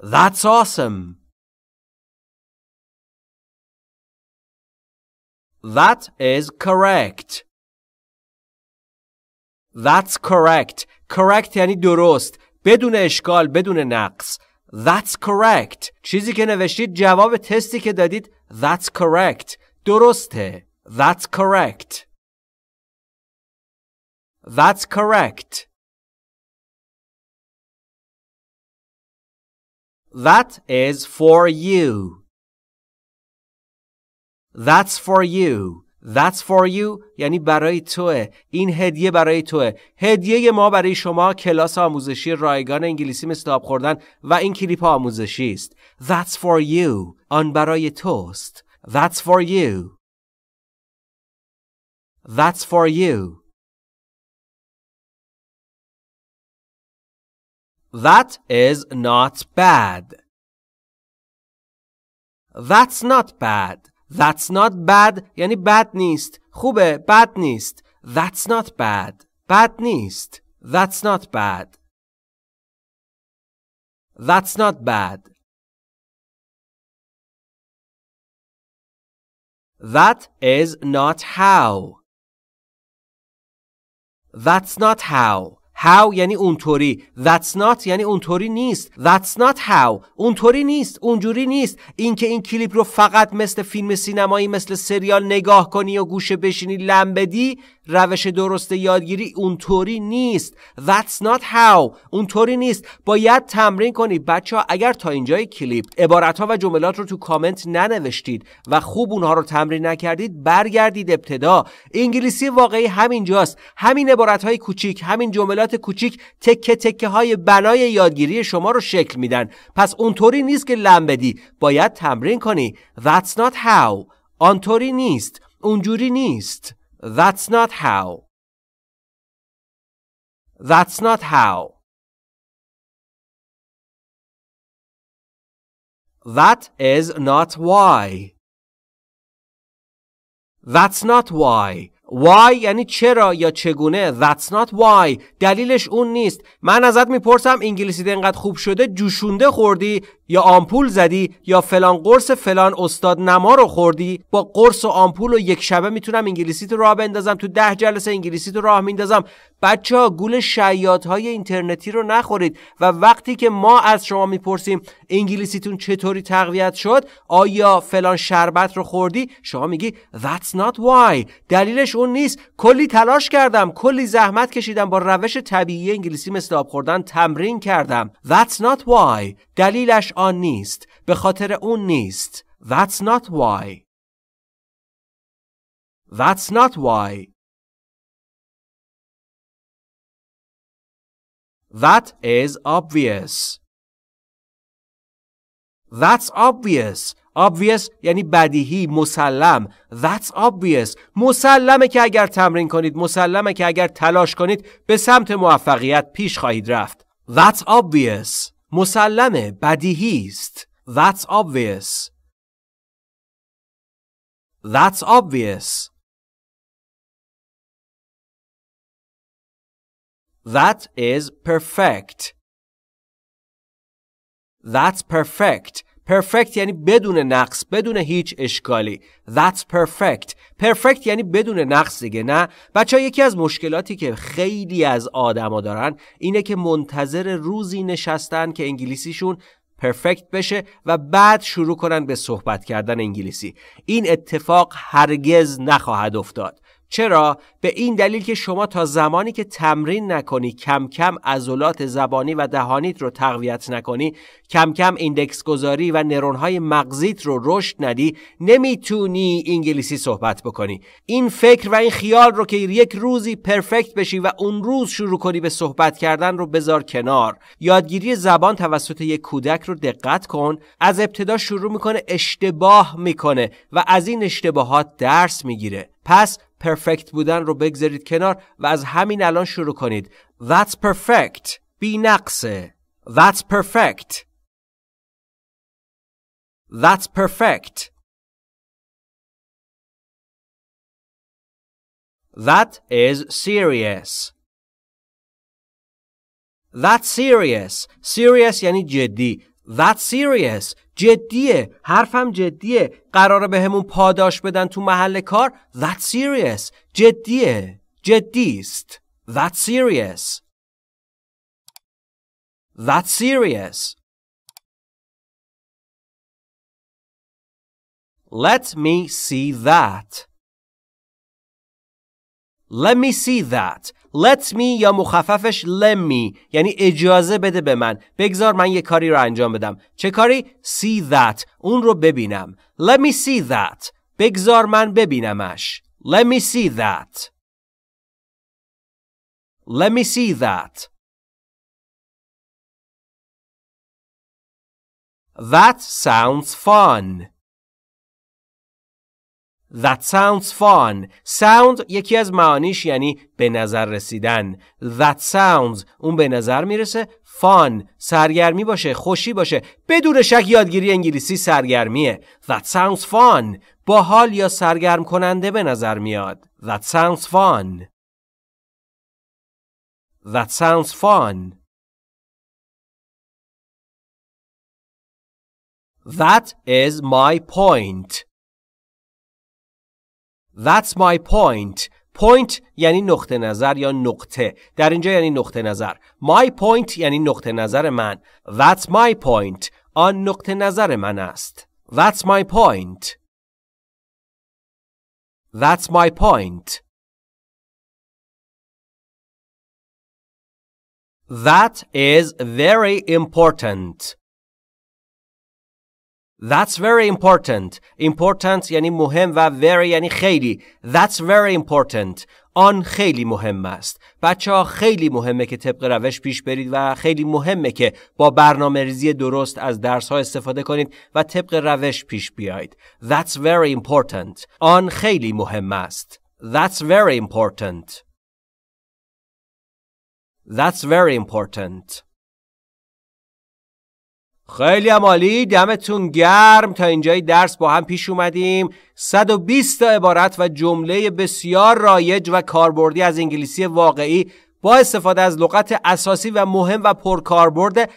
That's awesome. That is correct. That's correct. Correct یعنی درست. بدون اشکال بدون نقص. That's correct. چیزی که نوشتید جواب تستی که دادید That's correct. درسته. That's correct. That's correct. That is for you. That's for you. That's for you یعنی برای توه. این هدیه برای توه. هدیه ما برای شما کلاس آموزشی رایگان انگلیسی مستاب خوردن و این کلیپ آموزشی است. That's for you. آن برای توست. That's for you. That's for you. That is not bad. That's not bad. That's not bad یعنی بد نیست. خوبه بد نیست. That's not bad. بد نیست. That's not bad. That's not bad. That is not how. That's not how. How یعنی اونطوری That's not یعنی اونطوری نیست That's not how اونطوری نیست اونجوری نیست اینکه این کلیپ رو فقط مثل فیلم سینمایی مثل سریال نگاه کنی و گوشه بشینی لم بدی روش درست یادگیری اونطوری نیست That's not how اونطوری نیست باید تمرین کنی بچه ها اگر تا اینجای کلیپ عبارت ها و جملات رو تو کامنت ننوشتید و خوب اونها رو تمرین نکردید برگردید ابتدا انگلیسی واقعی همینجاست همین عبارت های کوچیک همین جملات کوچیک تکه تکه های بنای یادگیری شما رو شکل میدن پس اونطوری نیست که لم بدی باید تمرین کنی That's not how آنطوری نیست اونجوری نیست That's not how That's not how That is not why That's not why why یعنی چرا یا چگونه that's not why دلیلش اون نیست من ازت میپرسم انگلیسی انقدر خوب شده جوشونده خوردی یا آمپول زدی یا فلان قرص فلان استاد نما رو خوردی با قرص و آمپول و یک شبه میتونم انگلیسی تو راه بندازم تو ده جلسه انگلیسی تو راه میندازم بچه ها گول شیات های اینترنتی رو نخورید و وقتی که ما از شما میپرسیم انگلیسیتون چطوری تقویت شد آیا فلان شربت رو خوردی شما میگی that's not why دلیلش اون نیست کلی تلاش کردم کلی زحمت کشیدم با روش طبیعی انگلیسی مثل آب خوردن تمرین کردم that's not why دلیلش آن نیست به خاطر اون نیست That's not why That's not why That is obvious. That's obvious. Obvious یعنی بدیهی مسلم. That's obvious. مسلمه که اگر تمرین کنید، مسلمه که اگر تلاش کنید به سمت موفقیت پیش خواهید رفت. That's obvious. مسلمه بدیهی است That's obvious That's obvious That is perfect That's perfect perfect یعنی بدون نقص بدون هیچ اشکالی that's perfect perfect یعنی بدون نقص دیگه نه بچه یکی از مشکلاتی که خیلی از آدما دارن اینه که منتظر روزی نشستن که انگلیسیشون پرفکت بشه و بعد شروع کنن به صحبت کردن انگلیسی این اتفاق هرگز نخواهد افتاد چرا؟ به این دلیل که شما تا زمانی که تمرین نکنی کم کم ازولات زبانی و دهانیت رو تقویت نکنی کم کم ایندکس گذاری و نرونهای مغزیت رو رشد ندی نمیتونی انگلیسی صحبت بکنی این فکر و این خیال رو که یک روزی پرفکت بشی و اون روز شروع کنی به صحبت کردن رو بذار کنار یادگیری زبان توسط یک کودک رو دقت کن از ابتدا شروع میکنه اشتباه میکنه و از این اشتباهات درس میگیره پس پرفکت بودن رو بگذارید کنار و از همین الان شروع کنید That's perfect بی نقصه That's perfect That's perfect That is serious That's serious Serious یعنی جدی That's serious جدیه حرفم جدیه قراره به همون پاداش بدن تو محل کار that serious جدیه جدیست that serious that serious Let me see that. Let me see that. let me یا مخففش let me یعنی اجازه بده به من بگذار من یه کاری رو انجام بدم چه کاری see that اون رو ببینم let me see that بگذار من ببینمش let me see that let me see that That sounds fun. That sounds fun. Sound یکی از معانیش یعنی به نظر رسیدن. That sounds اون به نظر میرسه fun سرگرمی باشه خوشی باشه بدون شک یادگیری انگلیسی سرگرمیه That sounds fun حال یا سرگرم کننده به نظر میاد That sounds fun That sounds fun That is my point That's my point. Point یعنی نقطه نظر یا نقطه در اینجا یعنی نقطه نظر My point یعنی نقطه نظر من That's my point آن نقطه نظر من است That's my point That's my point That is very important That's very important. Important یعنی مهم و very یعنی خیلی. That's very important. آن خیلی مهم است. بچه ها خیلی مهمه که طبق روش پیش برید و خیلی مهمه که با برنامه ریزی درست از درس ها استفاده کنید و طبق روش پیش بیاید. That's very important. آن خیلی مهم است. That's very important. That's very important. خیلی عمالی دمتون گرم تا اینجای درس با هم پیش اومدیم 120 تا عبارت و جمله بسیار رایج و کاربردی از انگلیسی واقعی با استفاده از لغت اساسی و مهم و پرکاربرد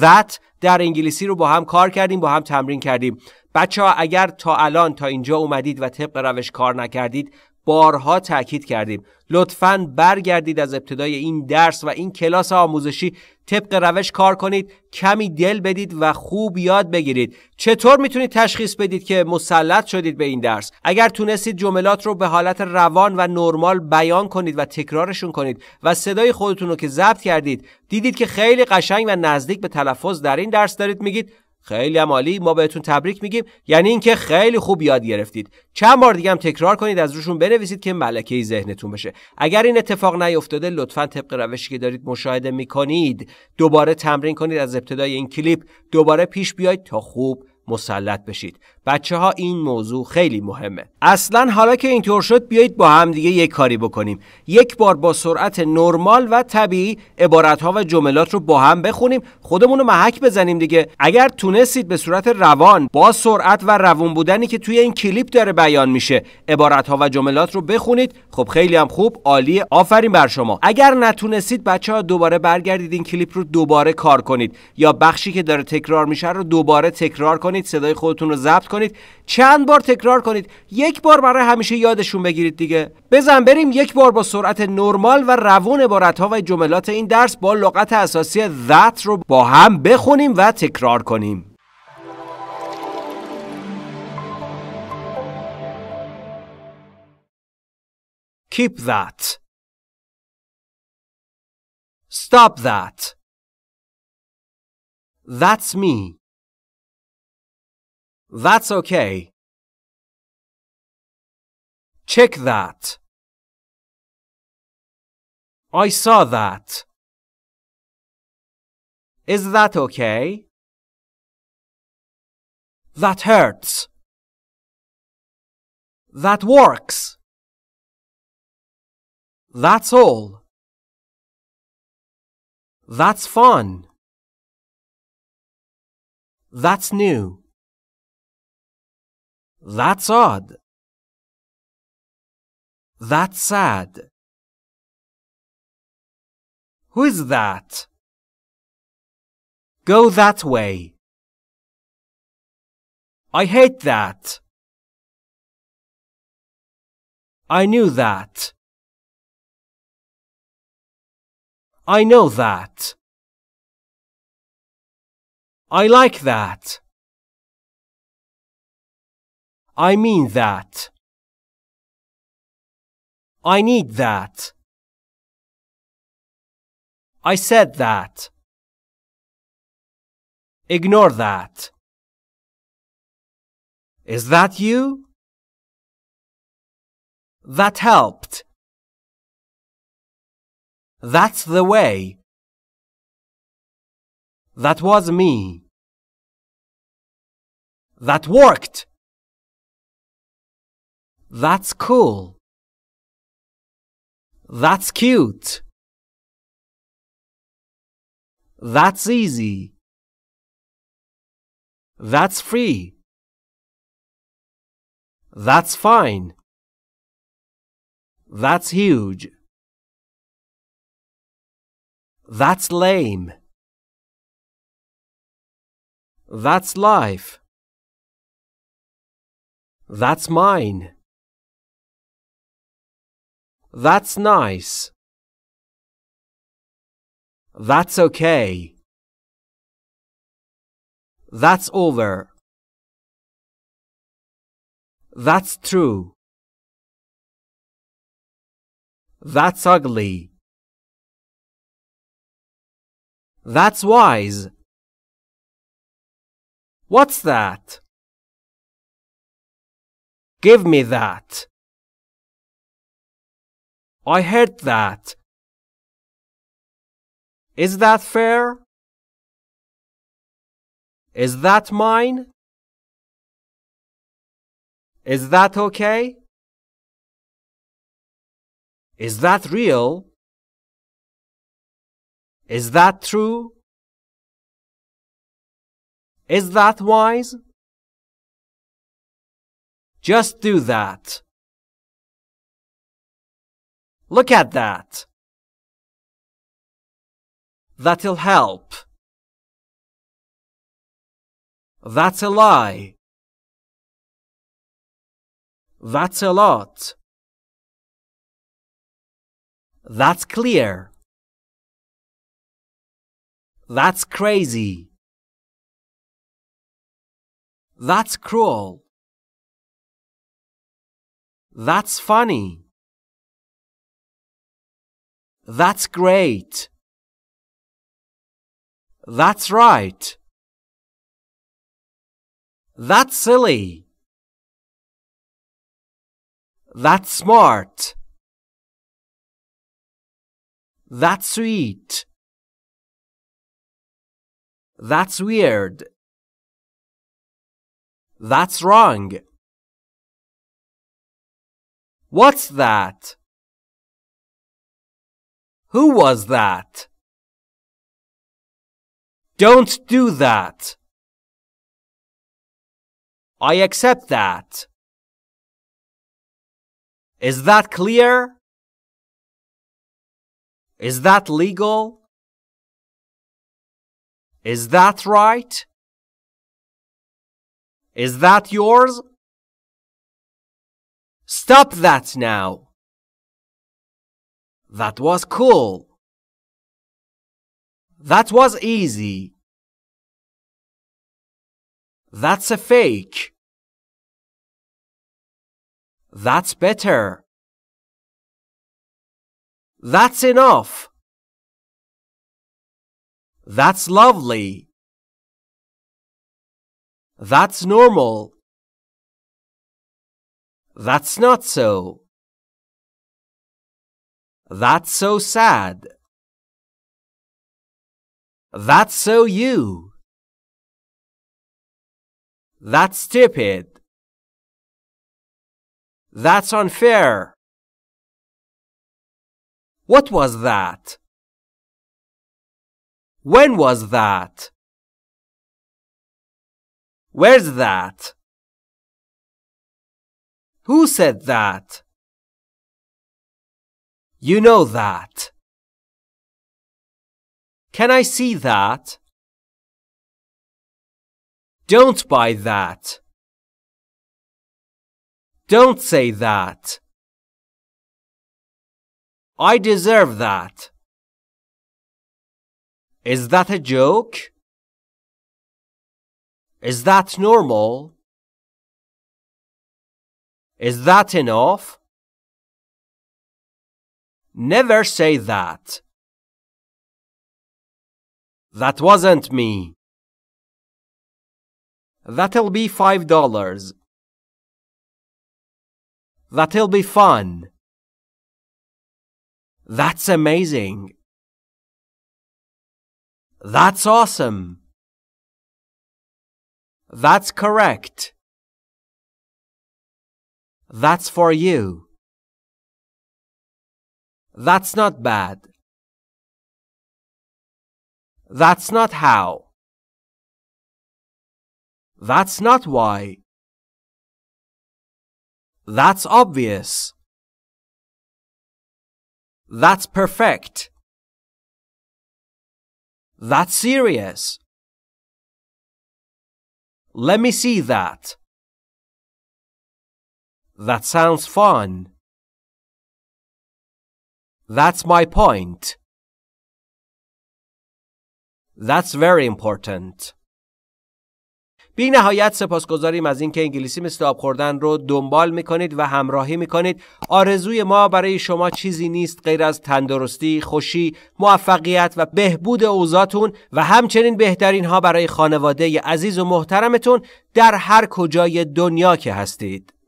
that در انگلیسی رو با هم کار کردیم با هم تمرین کردیم بچه ها اگر تا الان تا اینجا اومدید و طبق روش کار نکردید بارها تاکید کردیم لطفا برگردید از ابتدای این درس و این کلاس آموزشی طبق روش کار کنید کمی دل بدید و خوب یاد بگیرید چطور میتونید تشخیص بدید که مسلط شدید به این درس اگر تونستید جملات رو به حالت روان و نرمال بیان کنید و تکرارشون کنید و صدای خودتون رو که ضبط کردید دیدید که خیلی قشنگ و نزدیک به تلفظ در این درس دارید میگید خیلی عمالی ما بهتون تبریک میگیم یعنی اینکه خیلی خوب یاد گرفتید چند بار دیگه هم تکرار کنید از روشون بنویسید که ملکه ذهنتون بشه اگر این اتفاق نیفتاده لطفا طبق روشی که دارید مشاهده میکنید دوباره تمرین کنید از ابتدای این کلیپ دوباره پیش بیاید تا خوب مسلط بشید بچه ها این موضوع خیلی مهمه اصلا حالا که اینطور شد بیایید با هم دیگه یک کاری بکنیم یک بار با سرعت نرمال و طبیعی عبارت ها و جملات رو با هم بخونیم خودمون رو محک بزنیم دیگه اگر تونستید به صورت روان با سرعت و روون بودنی که توی این کلیپ داره بیان میشه عبارت ها و جملات رو بخونید خب خیلی هم خوب عالی آفرین بر شما اگر نتونستید بچه ها دوباره برگردید این کلیپ رو دوباره کار کنید یا بخشی که داره تکرار میشه رو دوباره تکرار کنید صدای خودتون رو ضبط کنید چند بار تکرار کنید یک بار برای همیشه یادشون بگیرید دیگه بزن بریم یک بار با سرعت نرمال و روون عبارت ها و جملات این درس با لغت اساسی that رو با هم بخونیم و تکرار کنیم Keep that. Stop that. That's me. That's okay. Check that. I saw that. Is that okay? That hurts. That works. That's all. That's fun. That's new. That's odd. That's sad. Who is that? Go that way. I hate that. I knew that. I know that. I like that. I mean that. I need that. I said that. Ignore that. Is that you? That helped. That's the way. That was me. That worked. That's cool. That's cute. That's easy. That's free. That's fine. That's huge. That's lame. That's life. That's mine. That's nice. That's okay. That's over. That's true. That's ugly. That's wise. What's that? Give me that. I heard that. Is that fair? Is that mine? Is that okay? Is that real? Is that true? Is that wise? Just do that. Look at that. That'll help. That's a lie. That's a lot. That's clear. That's crazy. That's cruel. That's funny. That's great. That's right. That's silly. That's smart. That's sweet. That's weird. That's wrong. What's that? Who was that? Don't do that. I accept that. Is that clear? Is that legal? Is that right? Is that yours? Stop that now! That was cool. That was easy. That's a fake. That's better. That's enough. That's lovely. That's normal. That's not so. That's so sad. That's so you. That's stupid. That's unfair. What was that? When was that? Where's that? Who said that? You know that. Can I see that? Don't buy that. Don't say that. I deserve that. Is that a joke? Is that normal? Is that enough? Never say that. That wasn't me. That'll be five dollars. That'll be fun. That's amazing. That's awesome. That's correct. That's for you. That's not bad. That's not how. That's not why. That's obvious. That's perfect. That's serious. Let me see that. That sounds fun. That's my point. That's very important. بی نهایت سپاسگزاریم از اینکه انگلیسی مثل آب خوردن رو دنبال میکنید و همراهی میکنید آرزوی ما برای شما چیزی نیست غیر از تندرستی، خوشی، موفقیت و بهبود اوضاعتون و همچنین بهترین ها برای خانواده عزیز و محترمتون در هر کجای دنیا که هستید.